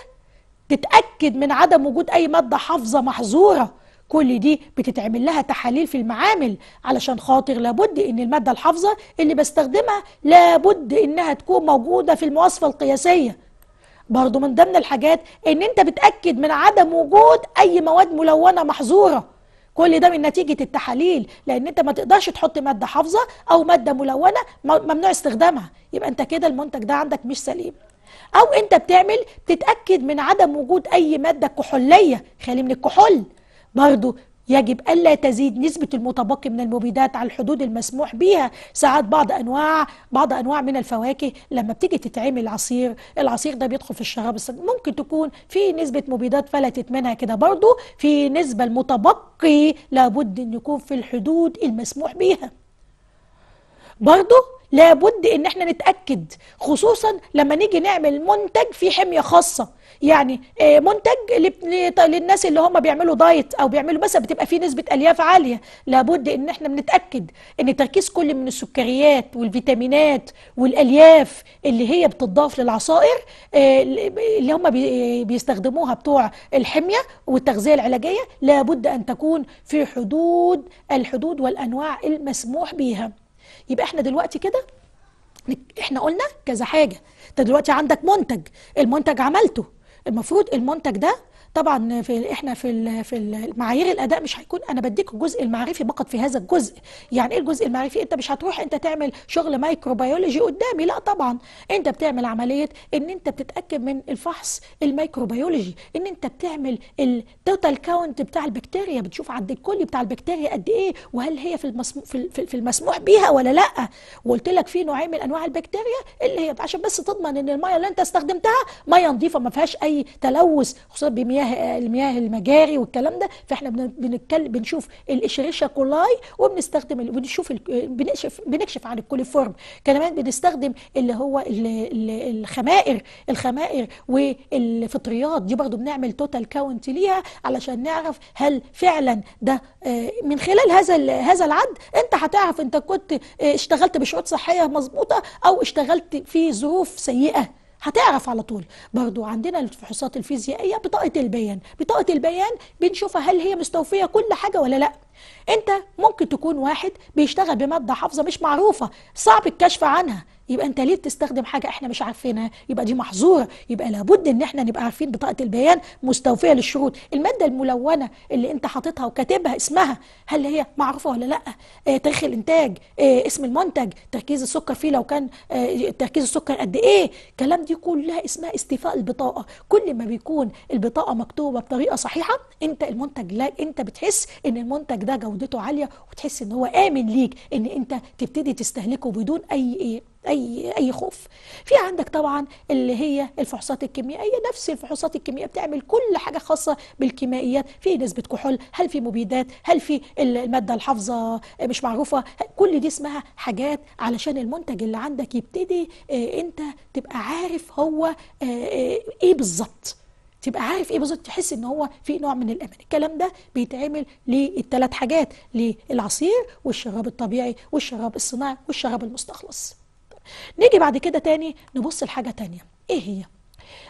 تتاكد من عدم وجود اي ماده حافظه محظوره كل دي بتتعمل لها تحاليل في المعامل علشان خاطر لابد ان الماده الحافظه اللي بستخدمها لابد انها تكون موجوده في المواصفه القياسيه برضو من ضمن الحاجات ان انت بتاكد من عدم وجود اي مواد ملونه محظوره كل ده من نتيجه التحاليل لان انت ما تقدرش تحط ماده حافظه او ماده ملونه ممنوع استخدامها يبقى انت كده المنتج ده عندك مش سليم او انت بتعمل تتاكد من عدم وجود اي ماده كحوليه خالي من الكحول برضو يجب ألا تزيد نسبة المتبقي من المبيدات على الحدود المسموح بها ساعات بعض أنواع بعض أنواع من الفواكه لما بتيجي تتعمل عصير العصير ده بيدخل في الشراب ممكن تكون في نسبة مبيدات فلتت منها كده برضو في نسبة المتبقي لابد أن يكون في الحدود المسموح بها برضو لابد ان احنا نتاكد خصوصا لما نيجي نعمل منتج فيه حميه خاصه يعني آه، منتج للناس اللي هم بيعملوا دايت او بيعملوا مثلا بتبقى فيه نسبه الياف عاليه لابد ان احنا بنتاكد ان تركيز كل من السكريات والفيتامينات والالياف اللي هي بتضاف للعصائر آه، اللي هم بيستخدموها بتوع الحميه والتغذيه العلاجيه لابد ان تكون في حدود الحدود والانواع المسموح بيها يبقى احنا دلوقتي كده احنا قلنا كذا حاجه انت دلوقتي عندك منتج المنتج عملته المفروض المنتج ده طبعا في احنا في في معايير الاداء مش هيكون انا بديك الجزء المعرفي فقط في هذا الجزء يعني ايه الجزء المعرفي انت مش هتروح انت تعمل شغل مايكروبيولوجي قدامي لا طبعا انت بتعمل عمليه ان انت بتتاكد من الفحص الميكروبيولوجي ان انت بتعمل التوتال كاونت بتاع البكتيريا بتشوف عد الكلي بتاع البكتيريا قد ايه وهل هي في في, في المسموح بيها ولا لا وقلت لك في نوعين من انواع البكتيريا اللي هي عشان بس تضمن ان الميه اللي انت استخدمتها ميه نظيفه ما فيهاش اي تلوث خصوصا بمياه المياه المياه المجاري والكلام ده فاحنا بنتكلم بنشوف الاشريشيا كولاي وبنستخدم بنشوف بنكشف بنكشف عن الكوليفورم كمان بنستخدم اللي هو الخمائر الخمائر والفطريات دي برضو بنعمل توتال كاونت ليها علشان نعرف هل فعلا ده آه، من خلال هذا هذا العد انت هتعرف انت كنت آه، اشتغلت بشروط صحيه مظبوطه او اشتغلت في ظروف سيئه هتعرف على طول برضو عندنا الفحوصات الفيزيائيه بطاقه البيان بطاقه البيان بنشوفها هل هي مستوفيه كل حاجه ولا لا انت ممكن تكون واحد بيشتغل بماده حافظه مش معروفه صعب الكشف عنها يبقى انت ليه بتستخدم حاجه احنا مش عارفينها يبقى دي محظوره يبقى لابد ان احنا نبقى عارفين بطاقه البيان مستوفيه للشروط الماده الملونه اللي انت حاططها وكاتبها اسمها هل هي معروفه ولا لا اه تاريخ الانتاج اه اسم المنتج تركيز السكر فيه لو كان اه تركيز السكر قد ايه الكلام دي كلها اسمها استيفاء البطاقه كل ما بيكون البطاقه مكتوبه بطريقه صحيحه انت المنتج لا انت بتحس ان المنتج ده ده جودته عاليه وتحس ان هو امن ليك ان انت تبتدي تستهلكه بدون اي ايه اي اي خوف في عندك طبعا اللي هي الفحوصات الكيميائيه نفس الفحوصات الكيميائيه بتعمل كل حاجه خاصه بالكيمائيات في نسبه كحول هل في مبيدات هل في الماده الحافظه مش معروفه كل دي اسمها حاجات علشان المنتج اللي عندك يبتدي آه، انت تبقى عارف هو آه، آه، ايه بالظبط تبقى عارف ايه بالظبط تحس ان هو في نوع من الامان الكلام ده بيتعمل للثلاث حاجات للعصير والشراب الطبيعي والشراب الصناعي والشراب المستخلص نيجي بعد كده تاني نبص لحاجه تانية ايه هي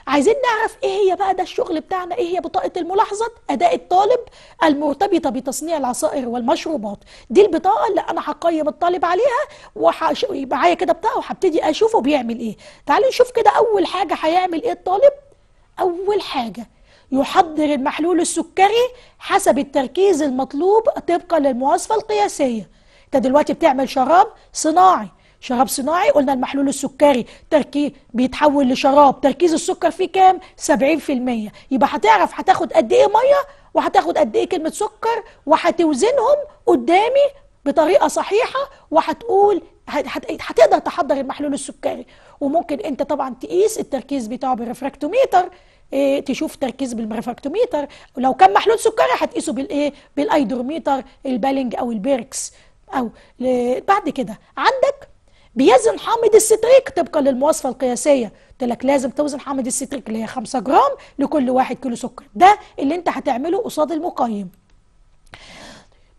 عايزين نعرف ايه هي بقى ده الشغل بتاعنا ايه هي بطاقه الملاحظه اداء الطالب المرتبطه بتصنيع العصائر والمشروبات دي البطاقه اللي انا هقيم الطالب عليها معايا كده بطاقه وهبتدي اشوفه بيعمل ايه تعالوا نشوف كده اول حاجه هيعمل ايه الطالب أول حاجة يحضر المحلول السكري حسب التركيز المطلوب طبقا للمواصفة القياسية انت دلوقتي بتعمل شراب صناعي شراب صناعي قلنا المحلول السكري تركي بيتحول لشراب تركيز السكر فيه كام 70% يبقى هتعرف هتاخد قد ايه ميه وهتاخد قد ايه كلمه سكر وهتوزنهم قدامي بطريقه صحيحه وهتقول هتقدر تحضر المحلول السكري وممكن انت طبعا تقيس التركيز بتاعه بالرفراكتوميتر إيه تشوف تركيز بالبرفاكتوميتر ولو كان محلول سكري هتقيسه بالايه بالايدروميتر البالينج او البيركس او بعد كده عندك بيزن حامض الستريك طبقا للمواصفه القياسيه قلت لك لازم توزن حامض الستريك اللي هي 5 جرام لكل واحد كيلو سكر ده اللي انت هتعمله قصاد المقيم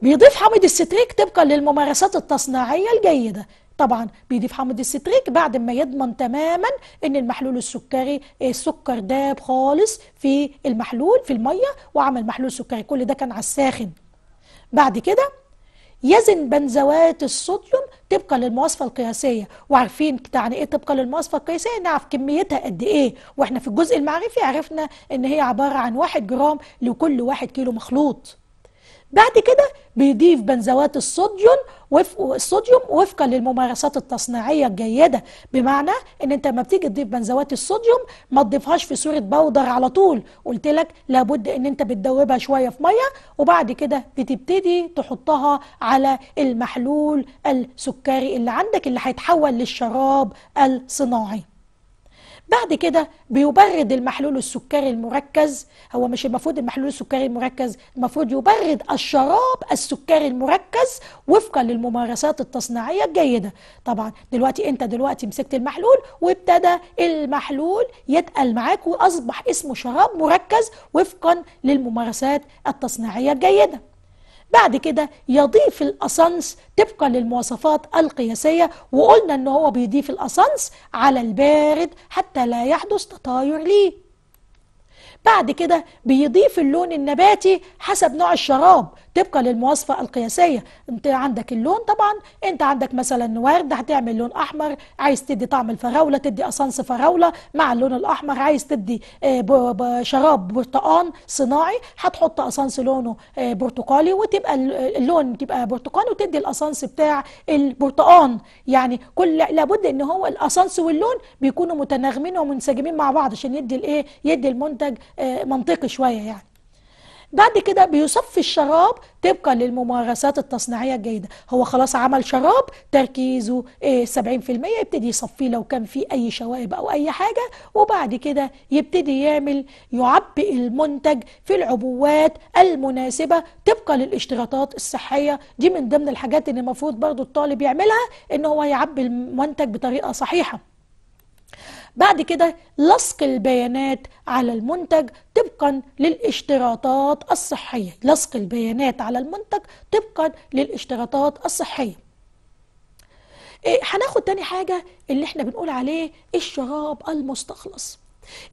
بيضيف حامض الستريك طبقا للممارسات التصنيعية الجيدة طبعا بيضيف حامض الستريك بعد ما يضمن تماما ان المحلول السكري آه، السكر داب خالص في المحلول في الميه وعمل محلول سكري كل ده كان على الساخن بعد كده يزن بنزوات الصوديوم طبقا للمواصفه القياسيه وعارفين يعني ايه طبقا للمواصفه القياسيه نعرف كميتها قد ايه واحنا في الجزء المعرفي عرفنا ان هي عباره عن 1 جرام لكل 1 كيلو مخلوط بعد كده بيضيف بنزوات الصوديوم وفق الصوديوم وفقا للممارسات التصنيعيه الجيده بمعنى ان انت لما بتيجي تضيف بنزوات الصوديوم ما تضيفهاش في صوره بودر على طول قلت لك لابد ان انت بتدوبها شويه في ميه وبعد كده بتبتدي تحطها على المحلول السكري اللي عندك اللي هيتحول للشراب الصناعي بعد كده بيبرد المحلول السكري المركز هو مش المفروض المحلول السكري المركز المفروض يبرد الشراب السكري المركز وفقا للممارسات التصنيعيه الجيده طبعا دلوقتي انت دلوقتي مسكت المحلول وابتدى المحلول يتقل معاك واصبح اسمه شراب مركز وفقا للممارسات التصنيعيه الجيده بعد كده يضيف الأسانس طبقا للمواصفات القياسية وقلنا ان هو بيضيف الأسانس على البارد حتى لا يحدث تطاير ليه بعد كده بيضيف اللون النباتي حسب نوع الشراب طبقا للمواصفة القياسية انت عندك اللون طبعا انت عندك مثلا ورد هتعمل لون احمر عايز تدي طعم الفراولة تدي اصنص فراولة مع اللون الاحمر عايز تدي آه، شراب برتقان صناعي هتحط اصنص لونه آه، برتقالي وتبقى اللون تبقى برتقان وتدي الاصنص بتاع البرتقان يعني كل لابد ان هو الاصنص واللون بيكونوا متناغمين ومنسجمين مع بعض عشان يدي الايه يدي المنتج آه، منطقي شويه يعني بعد كده بيصفي الشراب طبقا للممارسات التصنيعيه الجيده هو خلاص عمل شراب تركيزه 70% إيه، يبتدي يصفيه لو كان فيه اي شوائب او اي حاجه وبعد كده يبتدي يعمل يعبئ المنتج في العبوات المناسبه طبقا للاشتراطات الصحيه دي من ضمن الحاجات اللي المفروض برضو الطالب يعملها ان هو يعبي المنتج بطريقه صحيحه بعد كده لصق البيانات على المنتج طبقا للاشتراطات الصحية لصق البيانات على المنتج طبقا للاشتراطات الصحية إيه، هناخد إيه تاني حاجة اللي احنا بنقول عليه الشراب المستخلص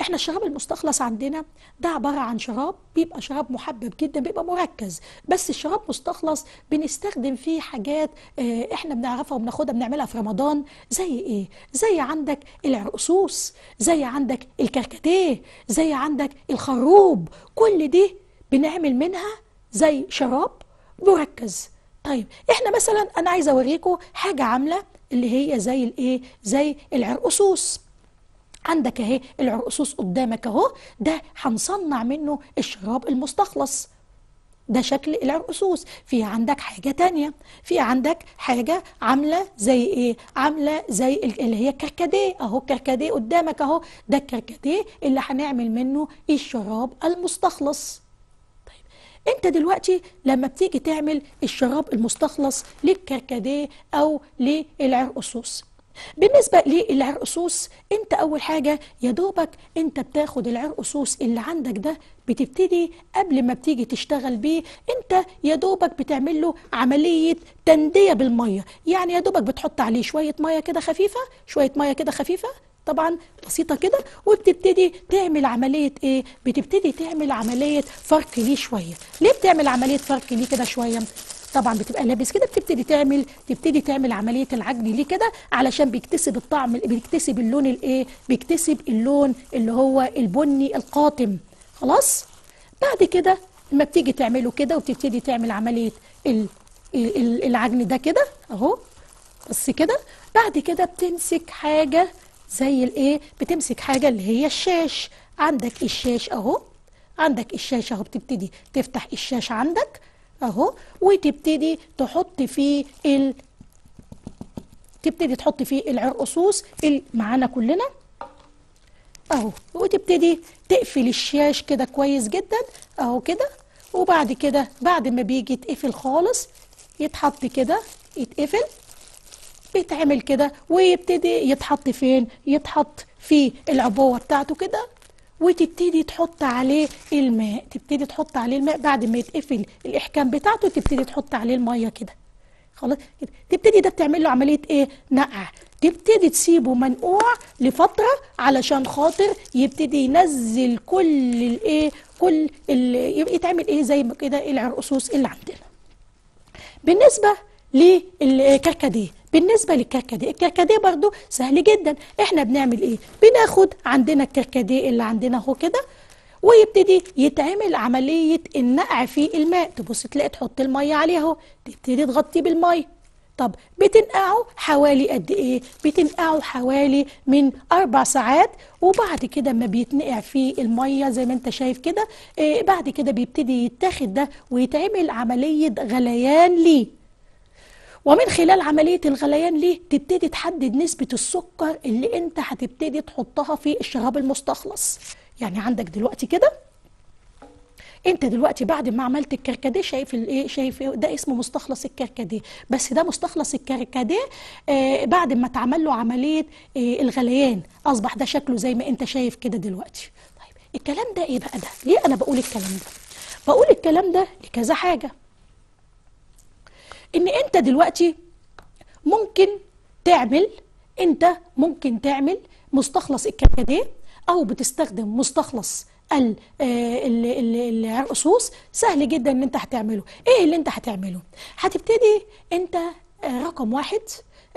احنا الشراب المستخلص عندنا ده عباره عن شراب بيبقى شراب محبب جدا بيبقى مركز بس الشراب مستخلص بنستخدم فيه حاجات آه، احنا بنعرفها وبناخدها بنعملها في رمضان زي ايه زي عندك العرقسوس زي عندك الكركديه زي عندك الخروب كل دي بنعمل منها زي شراب مركز طيب احنا مثلا انا عايز اوريكم حاجه عامله اللي هي زي الايه زي العرقسوس عندك اهي العرقسوس قدامك اهو ده هنصنع منه الشراب المستخلص ده شكل العرقسوس في عندك حاجة تانية في عندك حاجة عاملة زي ايه عاملة زي اللي هي الكركديه اهو الكركديه قدامك اهو ده الكركديه اللي هنعمل منه الشراب المستخلص طيب انت دلوقتي لما بتيجي تعمل الشراب المستخلص للكركديه او للعرقسوس بالنسبة للعرقسوس انت اول حاجة يا دوبك انت بتاخد العرقسوس اللي عندك ده بتبتدي قبل ما بتيجي تشتغل بيه انت يا دوبك بتعمل له عمليه تنديه بالميه يعني يا دوبك بتحط عليه شويه ميه كده خفيفه شويه ميه كده خفيفه طبعا بسيطه كده وبتبتدي تعمل عمليه ايه بتبتدي تعمل عمليه فرك ليه شويه ليه بتعمل عمليه فرك ليه كده شويه طبعا بتبقى لابس كده بتبتدي تعمل تبتدي تعمل عمليه العجن ليه كده علشان بيكتسب الطعم بيكتسب اللون الايه بيكتسب اللون اللي هو البني القاتم خلاص بعد كده لما بتيجي تعمله كده وبتبتدي تعمل عمليه العجن ده كده اهو بس كده بعد كده بتمسك حاجه زي الايه بتمسك حاجه اللي هي الشاش عندك الشاش اهو عندك الشاشه اهو بتبتدي تفتح الشاشه عندك اهو وتبتدي تحط فيه ال تبتدي تحط فيه العرقصوص اللي معانا كلنا اهو وتبتدي تقفل الشاش كده كويس جدا اهو كده وبعد كده بعد ما بيجي يتقفل خالص يتحط كده يتقفل بيتعمل كده ويبتدي يتحط فين يتحط في العبوه بتاعته كده وتبتدي تحط عليه الماء تبتدي تحط عليه الماء بعد ما يتقفل الاحكام بتاعته تبتدي تحط عليه الميه كده خلاص كده تبتدي ده بتعمل له عمليه ايه نقع تبتدي تسيبه منقوع لفتره علشان خاطر يبتدي ينزل كل الايه كل يتعمل ايه زي ما كده العرقسوس اللي عندنا بالنسبه للكركديه بالنسبه للكركديه الكركديه برضو سهل جدا احنا بنعمل ايه بناخد عندنا الكركديه اللي عندنا اهو كده ويبتدي يتعمل عمليه النقع في الماء تبص تلاقي تحط الميه عليه اهو تبتدي تغطيه بالميه طب بتنقعه حوالي قد ايه بتنقعه حوالي من اربع ساعات وبعد كده ما بيتنقع فيه الميه زي ما انت شايف كده إيه بعد كده بيبتدي يتاخد ده ويتعمل عمليه غليان ليه ومن خلال عملية الغليان ليه تبتدي تحدد نسبة السكر اللي انت هتبتدي تحطها في الشراب المستخلص يعني عندك دلوقتي كده انت دلوقتي بعد ما عملت الكركديه شايف الايه شايف ده اسمه مستخلص الكركديه بس ده مستخلص الكركديه آه بعد ما اتعمل له عمليه آه الغليان اصبح ده شكله زي ما انت شايف كده دلوقتي طيب الكلام ده ايه بقى ده ليه انا بقول الكلام ده بقول الكلام ده لكذا حاجه ان انت دلوقتي ممكن تعمل انت ممكن تعمل مستخلص الكركديه او بتستخدم مستخلص العرقصوص آه، سهل جدا ان انت هتعمله ايه اللي انت هتعمله هتبتدي انت آه، رقم واحد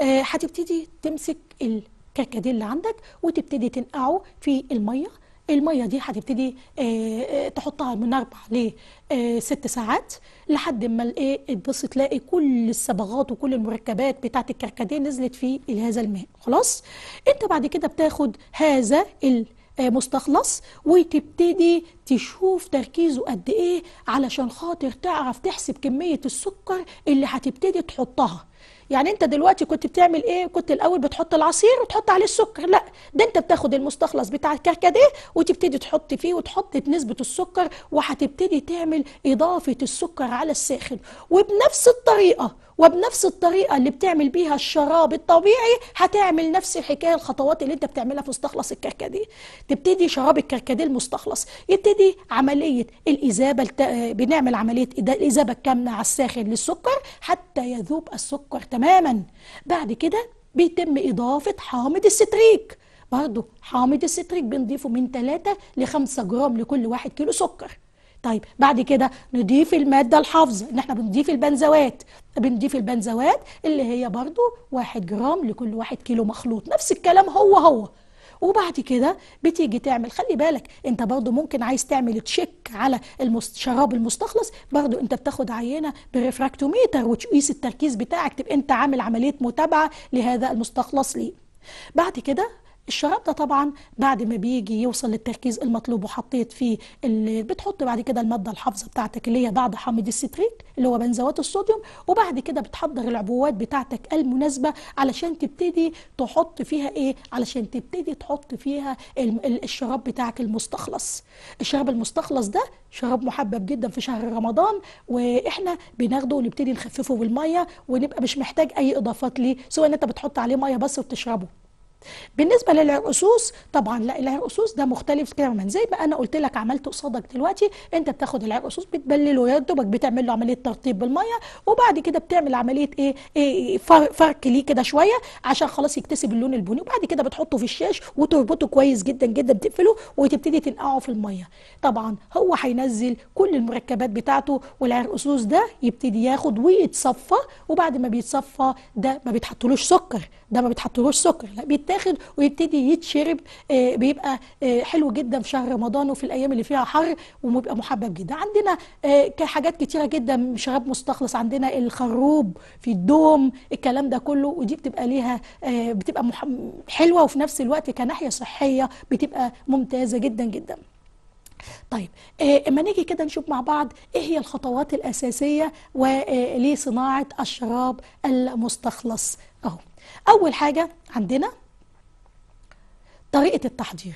آه، هتبتدي تمسك الكركديه اللي عندك وتبتدي تنقعه في الميه الميه دي هتبتدي آه، آه، تحطها من اربع لست آه، ساعات لحد ما الايه تبص تلاقي كل الصبغات وكل المركبات بتاعت الكركديه نزلت في هذا الماء خلاص انت بعد كده بتاخد هذا ال مستخلص وتبتدي تشوف تركيزه قد ايه علشان خاطر تعرف تحسب كميه السكر اللي هتبتدي تحطها يعني انت دلوقتي كنت بتعمل ايه كنت الاول بتحط العصير وتحط عليه السكر لا ده انت بتاخد المستخلص بتاع الكركديه وتبتدي تحط فيه وتحط نسبه السكر وهتبتدي تعمل اضافه السكر على الساخن وبنفس الطريقه وبنفس الطريقه اللي بتعمل بيها الشراب الطبيعي هتعمل نفس الحكايه الخطوات اللي انت بتعملها في مستخلص الكركديه تبتدي شراب الكركديه المستخلص يبتدي عمليه الاذابه الت... بنعمل عمليه الاذابه الكامله على الساخن للسكر حتى يذوب السكر تماما بعد كده بيتم اضافه حامض الستريك برضه حامض الستريك بنضيفه من 3 ل 5 جرام لكل 1 كيلو سكر طيب بعد كده نضيف الماده الحافظه ان احنا بنضيف البنزوات بنضيف البنزوات اللي هي برضو واحد جرام لكل واحد كيلو مخلوط نفس الكلام هو هو وبعد كده بتيجي تعمل خلي بالك انت برضو ممكن عايز تعمل تشيك على الشراب المستخلص برضو انت بتاخد عينة بريفراكتوميتر وتقيس التركيز بتاعك تبقى انت عامل عملية متابعة لهذا المستخلص ليه بعد كده الشراب ده طبعا بعد ما بيجي يوصل للتركيز المطلوب وحطيت فيه اللي بتحط بعد كده الماده الحافظه بتاعتك اللي هي بعد حامض الستريك اللي هو بنزوات الصوديوم وبعد كده بتحضر العبوات بتاعتك المناسبه علشان تبتدي تحط فيها ايه علشان تبتدي تحط فيها الشراب بتاعك المستخلص الشراب المستخلص ده شراب محبب جدا في شهر رمضان واحنا بناخده ونبتدي نخففه بالميه ونبقى مش محتاج اي اضافات ليه سواء ان انت بتحط عليه ميه بس وبتشربه بالنسبه للعرقسوس طبعا لا العرقسوس ده مختلف تماما زي ما انا قلت لك عملت قصادك دلوقتي انت بتاخد العرقسوس بتبلله يا دوبك بتعمل له عمليه ترطيب بالميه وبعد كده بتعمل عمليه ايه, إيه فرك ليه كده شويه عشان خلاص يكتسب اللون البني وبعد كده بتحطه في الشاش وتربطه كويس جدا جدا تقفله وتبتدي تنقعه في الميه طبعا هو هينزل كل المركبات بتاعته والعرقسوس ده يبتدي ياخد ويتصفى وبعد ما بيتصفى ده ما بيتحطلوش سكر ده ما بيتحطلوش سكر لا بيت يتاخد ويبتدي يتشرب آه، بيبقى آه، حلو جدا في شهر رمضان وفي الايام اللي فيها حر وبيبقى محبب جدا عندنا آه، حاجات كتيره جدا شراب مستخلص عندنا الخروب في الدوم الكلام ده كله ودي بتبقى ليها بتبقى حلوه وفي نفس الوقت كناحيه صحيه بتبقى ممتازه جدا جدا طيب اما نيجي كده نشوف مع بعض ايه هي الخطوات الاساسيه ولصناعه الشراب المستخلص اهو اول حاجه عندنا طريقة التحضير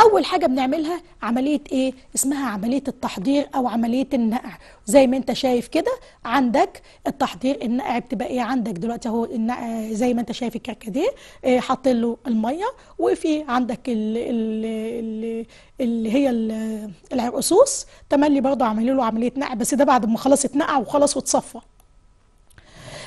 اول حاجه بنعملها عمليه ايه اسمها عمليه التحضير او عمليه النقع زي ما انت شايف كده عندك التحضير النقع بتبقى ايه عندك دلوقتي اهو النقع زي ما انت شايف الكركديه إيه حاطط له الميه وفي عندك ال ال ال اللي هي العرقسوس تملي برضه عاملين له عمليه نقع بس ده بعد ما خلاص اتنقع وخلاص واتصفى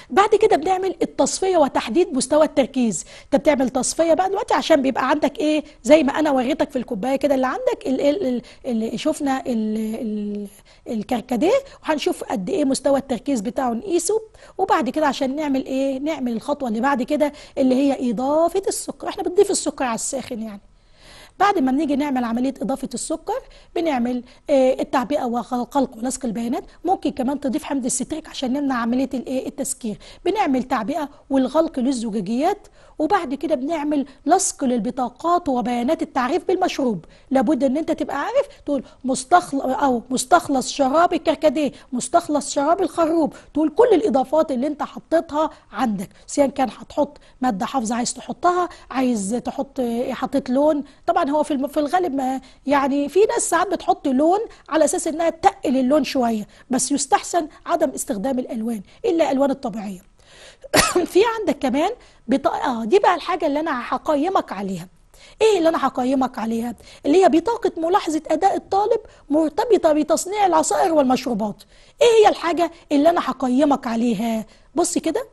بعد كده بنعمل التصفيه وتحديد مستوى التركيز انت بتعمل تصفيه بقى دلوقتي عشان بيبقى عندك ايه زي ما انا وريتك في الكوبايه كده اللي عندك اللي, اللي شفنا الكركديه وهنشوف قد ايه مستوى التركيز بتاعه نقيسه وبعد كده عشان نعمل ايه نعمل الخطوه اللي بعد كده اللي هي اضافه السكر احنا بنضيف السكر على الساخن يعني بعد ما بنيجي نعمل عمليه اضافه السكر بنعمل آه، التعبئه وخلق ولصق البيانات ممكن كمان تضيف حمض الستريك عشان نمنع عمليه الايه التسكير بنعمل تعبئه والغلق للزجاجيات وبعد كده بنعمل لصق للبطاقات وبيانات التعريف بالمشروب لابد ان انت تبقى عارف تقول مستخلص او مستخلص شراب الكركديه مستخلص شراب الخروب تقول كل الاضافات اللي انت حطيتها عندك سواء كان هتحط ماده حافظه عايز تحطها عايز تحط آه، حطيت لون طبعا يعني هو في في الغالب ما يعني في ناس ساعات بتحط لون على اساس انها تقل اللون شويه بس يستحسن عدم استخدام الالوان الا الالوان الطبيعيه *coughs* في عندك كمان بطاقه دي بقى الحاجه اللي انا هقيمك عليها ايه اللي انا هقيمك عليها اللي هي بطاقه ملاحظه اداء الطالب مرتبطه بتصنيع العصائر والمشروبات ايه هي الحاجه اللي انا هقيمك عليها بص كده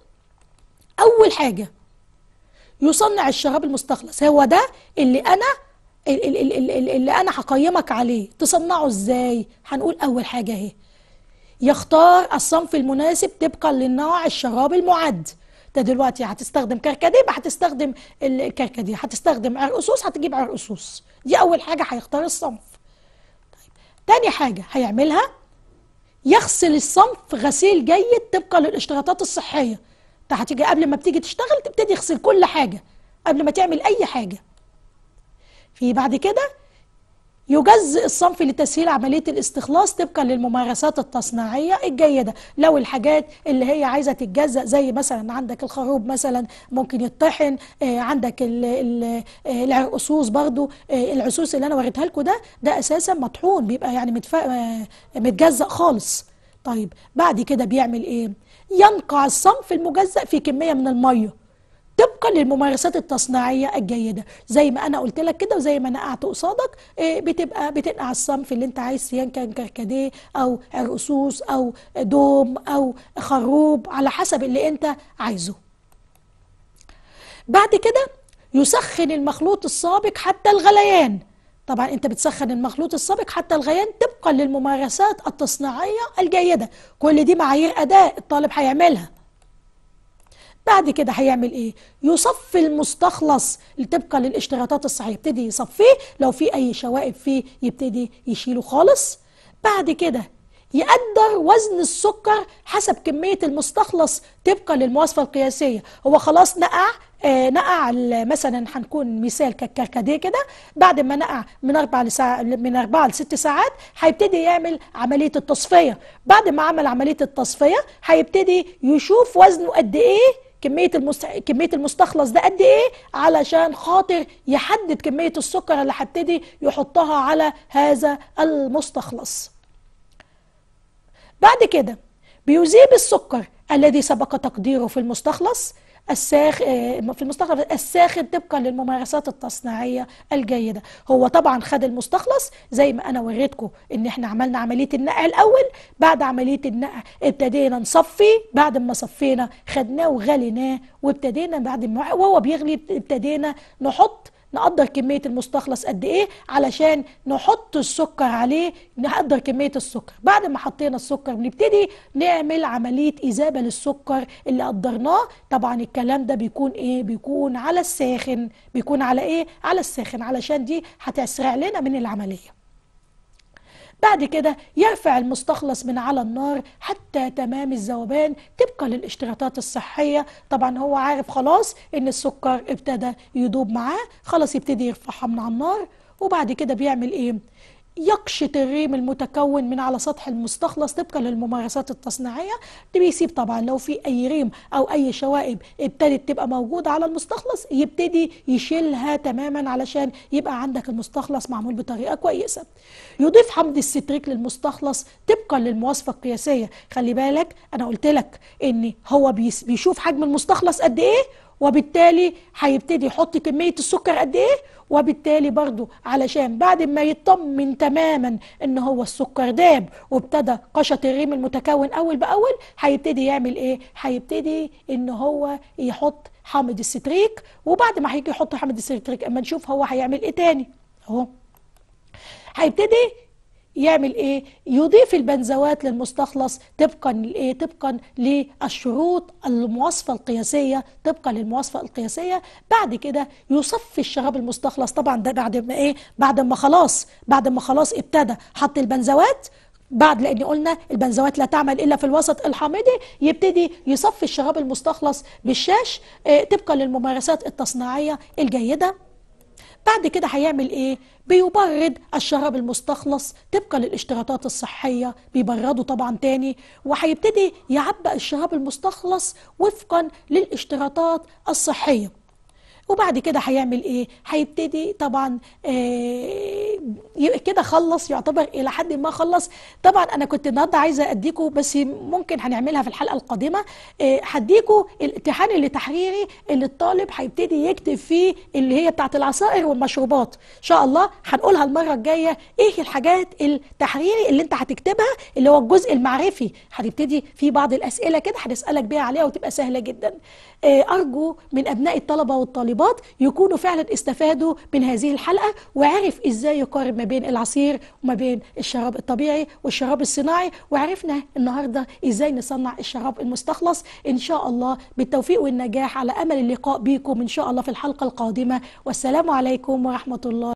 اول حاجه يصنع الشراب المستخلص هو ده اللي انا اللي انا هقيمك عليه تصنعه ازاي هنقول اول حاجه اهي يختار الصنف المناسب طبقا للنوع الشراب المعد ده دلوقتي هتستخدم كركديه يبقى هتستخدم الكركديه هتستخدم اسوس هتجيب اسوس دي اول حاجه هيختار الصنف طيب. تاني حاجه هيعملها يغسل الصنف غسيل جيد طبقا للاشتراطات الصحيه انت هتيجي قبل ما بتيجي تشتغل تبتدي تغسل كل حاجه قبل ما تعمل اي حاجه في بعد كده يجزئ الصنف لتسهيل عملية الاستخلاص طبقا للممارسات التصنيعية الجيدة لو الحاجات اللي هي عايزة تتجزأ زي مثلا عندك الخروب مثلا ممكن يطحن آه، عندك آه، العرقصوص برضو آه، العصوص اللي أنا وردها لكم ده ده أساسا مطحون بيبقى يعني متجزأ خالص طيب بعد كده بيعمل إيه؟ ينقع الصنف المجزأ في كمية من المية طبقا للممارسات التصنيعيه الجيده زي ما انا قلت لك كده وزي ما انا قعدت قصادك إيه، بتبقى بتنقع الصنف اللي انت عايز سيان كان كركديه او رصوص او دوم او خروب على حسب اللي انت عايزه بعد كده يسخن المخلوط السابق حتى الغليان طبعا انت بتسخن المخلوط السابق حتى الغليان طبقا للممارسات التصنيعيه الجيده كل دي معايير اداء الطالب هيعملها بعد كده هيعمل ايه يصفي المستخلص طبقا للاشتراطات الصحيحه يبتدي يصفيه لو في اي شوائب فيه يبتدي يشيله خالص بعد كده يقدر وزن السكر حسب كمية المستخلص طبقا للمواصفة القياسية هو خلاص نقع آه نقع مثلا هنكون مثال كالكركديه كده بعد ما نقع من أربع لساعة من أربعة لست ساعات هيبتدي يعمل عملية التصفية بعد ما عمل عملية التصفية هيبتدي يشوف وزنه قد إيه كميه المست... كميه المستخلص ده قد ايه علشان خاطر يحدد كميه السكر اللي هبتدي يحطها على هذا المستخلص بعد كده بيذيب السكر الذي سبق تقديره في المستخلص الساخ آه، في المستخلص الساخن طبقا للممارسات التصنيعيه الجيده هو طبعا خد المستخلص زي ما انا وريتكم ان احنا عملنا عمليه النقع الاول بعد عمليه النقع ابتدينا نصفي بعد ما صفينا خدناه وغليناه وابتدينا بعد ما وهو بيغلي ابتدينا نحط نقدر كميه المستخلص قد ايه علشان نحط السكر عليه نقدر كميه السكر بعد ما حطينا السكر بنبتدي نعمل عمليه اذابه للسكر اللي قدرناه طبعا الكلام ده بيكون ايه بيكون على الساخن بيكون على ايه على الساخن علشان دي هتسرع لنا من العمليه بعد كده يرفع المستخلص من على النار حتى تمام الذوبان طبقا للاشتراطات الصحية طبعا هو عارف خلاص ان السكر ابتدى يدوب معاه خلاص يبتدي يرفعها من على النار وبعد كده بيعمل ايه يقشط الريم المتكون من على سطح المستخلص طبقا للممارسات التصنيعية ده بيسيب طبعا لو في أي ريم أو أي شوائب ابتدت تبقى موجودة على المستخلص يبتدي يشيلها تماما علشان يبقى عندك المستخلص معمول بطريقة كويسة يضيف حمض الستريك للمستخلص طبقا للمواصفة القياسية خلي بالك أنا قلت لك إن هو بيشوف حجم المستخلص قد إيه وبالتالي هيبتدي يحط كمية السكر قد إيه وبالتالي برضو علشان بعد ما يطمن تماما ان هو السكر داب وابتدى قشط الريم المتكون اول باول هيبتدي يعمل ايه هيبتدي ان هو يحط حامض الستريك وبعد ما هيجي يحط حامض الستريك اما نشوف هو هيعمل ايه تاني اهو هيبتدي يعمل ايه يضيف البنزوات للمستخلص طبقا لايه طبقا للشروط المواصفه القياسيه طبقا للمواصفه القياسيه بعد كده يصفي الشراب المستخلص طبعا ده بعد ما ايه بعد ما خلاص بعد ما خلاص ابتدى حط البنزوات بعد لان قلنا البنزوات لا تعمل الا في الوسط الحامضي يبتدي يصفي الشراب المستخلص بالشاش آه، طبقا للممارسات التصنيعيه الجيده بعد كده هيعمل ايه بيبرد الشراب المستخلص طبقا للاشتراطات الصحية بيبرده طبعا تاني وهيبتدي يعبأ الشراب المستخلص وفقا للاشتراطات الصحية وبعد كده هيعمل ايه هيبتدي طبعا آه، كده خلص يعتبر الى حد ما خلص طبعا انا كنت النهارده عايزه اديكم بس ممكن هنعملها في الحلقه القادمه آه، هديكم الامتحان اللي تحريري اللي الطالب هيبتدي يكتب فيه اللي هي بتاعه العصائر والمشروبات ان شاء الله هنقولها المره الجايه ايه الحاجات التحريري اللي انت هتكتبها اللي هو الجزء المعرفي هتبتدي في بعض الاسئله كده هنسالك بيها عليها وتبقى سهله جدا آه، أرجو من أبناء الطلبة والطالبات يكونوا فعلا استفادوا من هذه الحلقة وعرف إزاي يقارن ما بين العصير وما بين الشراب الطبيعي والشراب الصناعي وعرفنا النهاردة إزاي نصنع الشراب المستخلص إن شاء الله بالتوفيق والنجاح على أمل اللقاء بيكم إن شاء الله في الحلقة القادمة والسلام عليكم ورحمة الله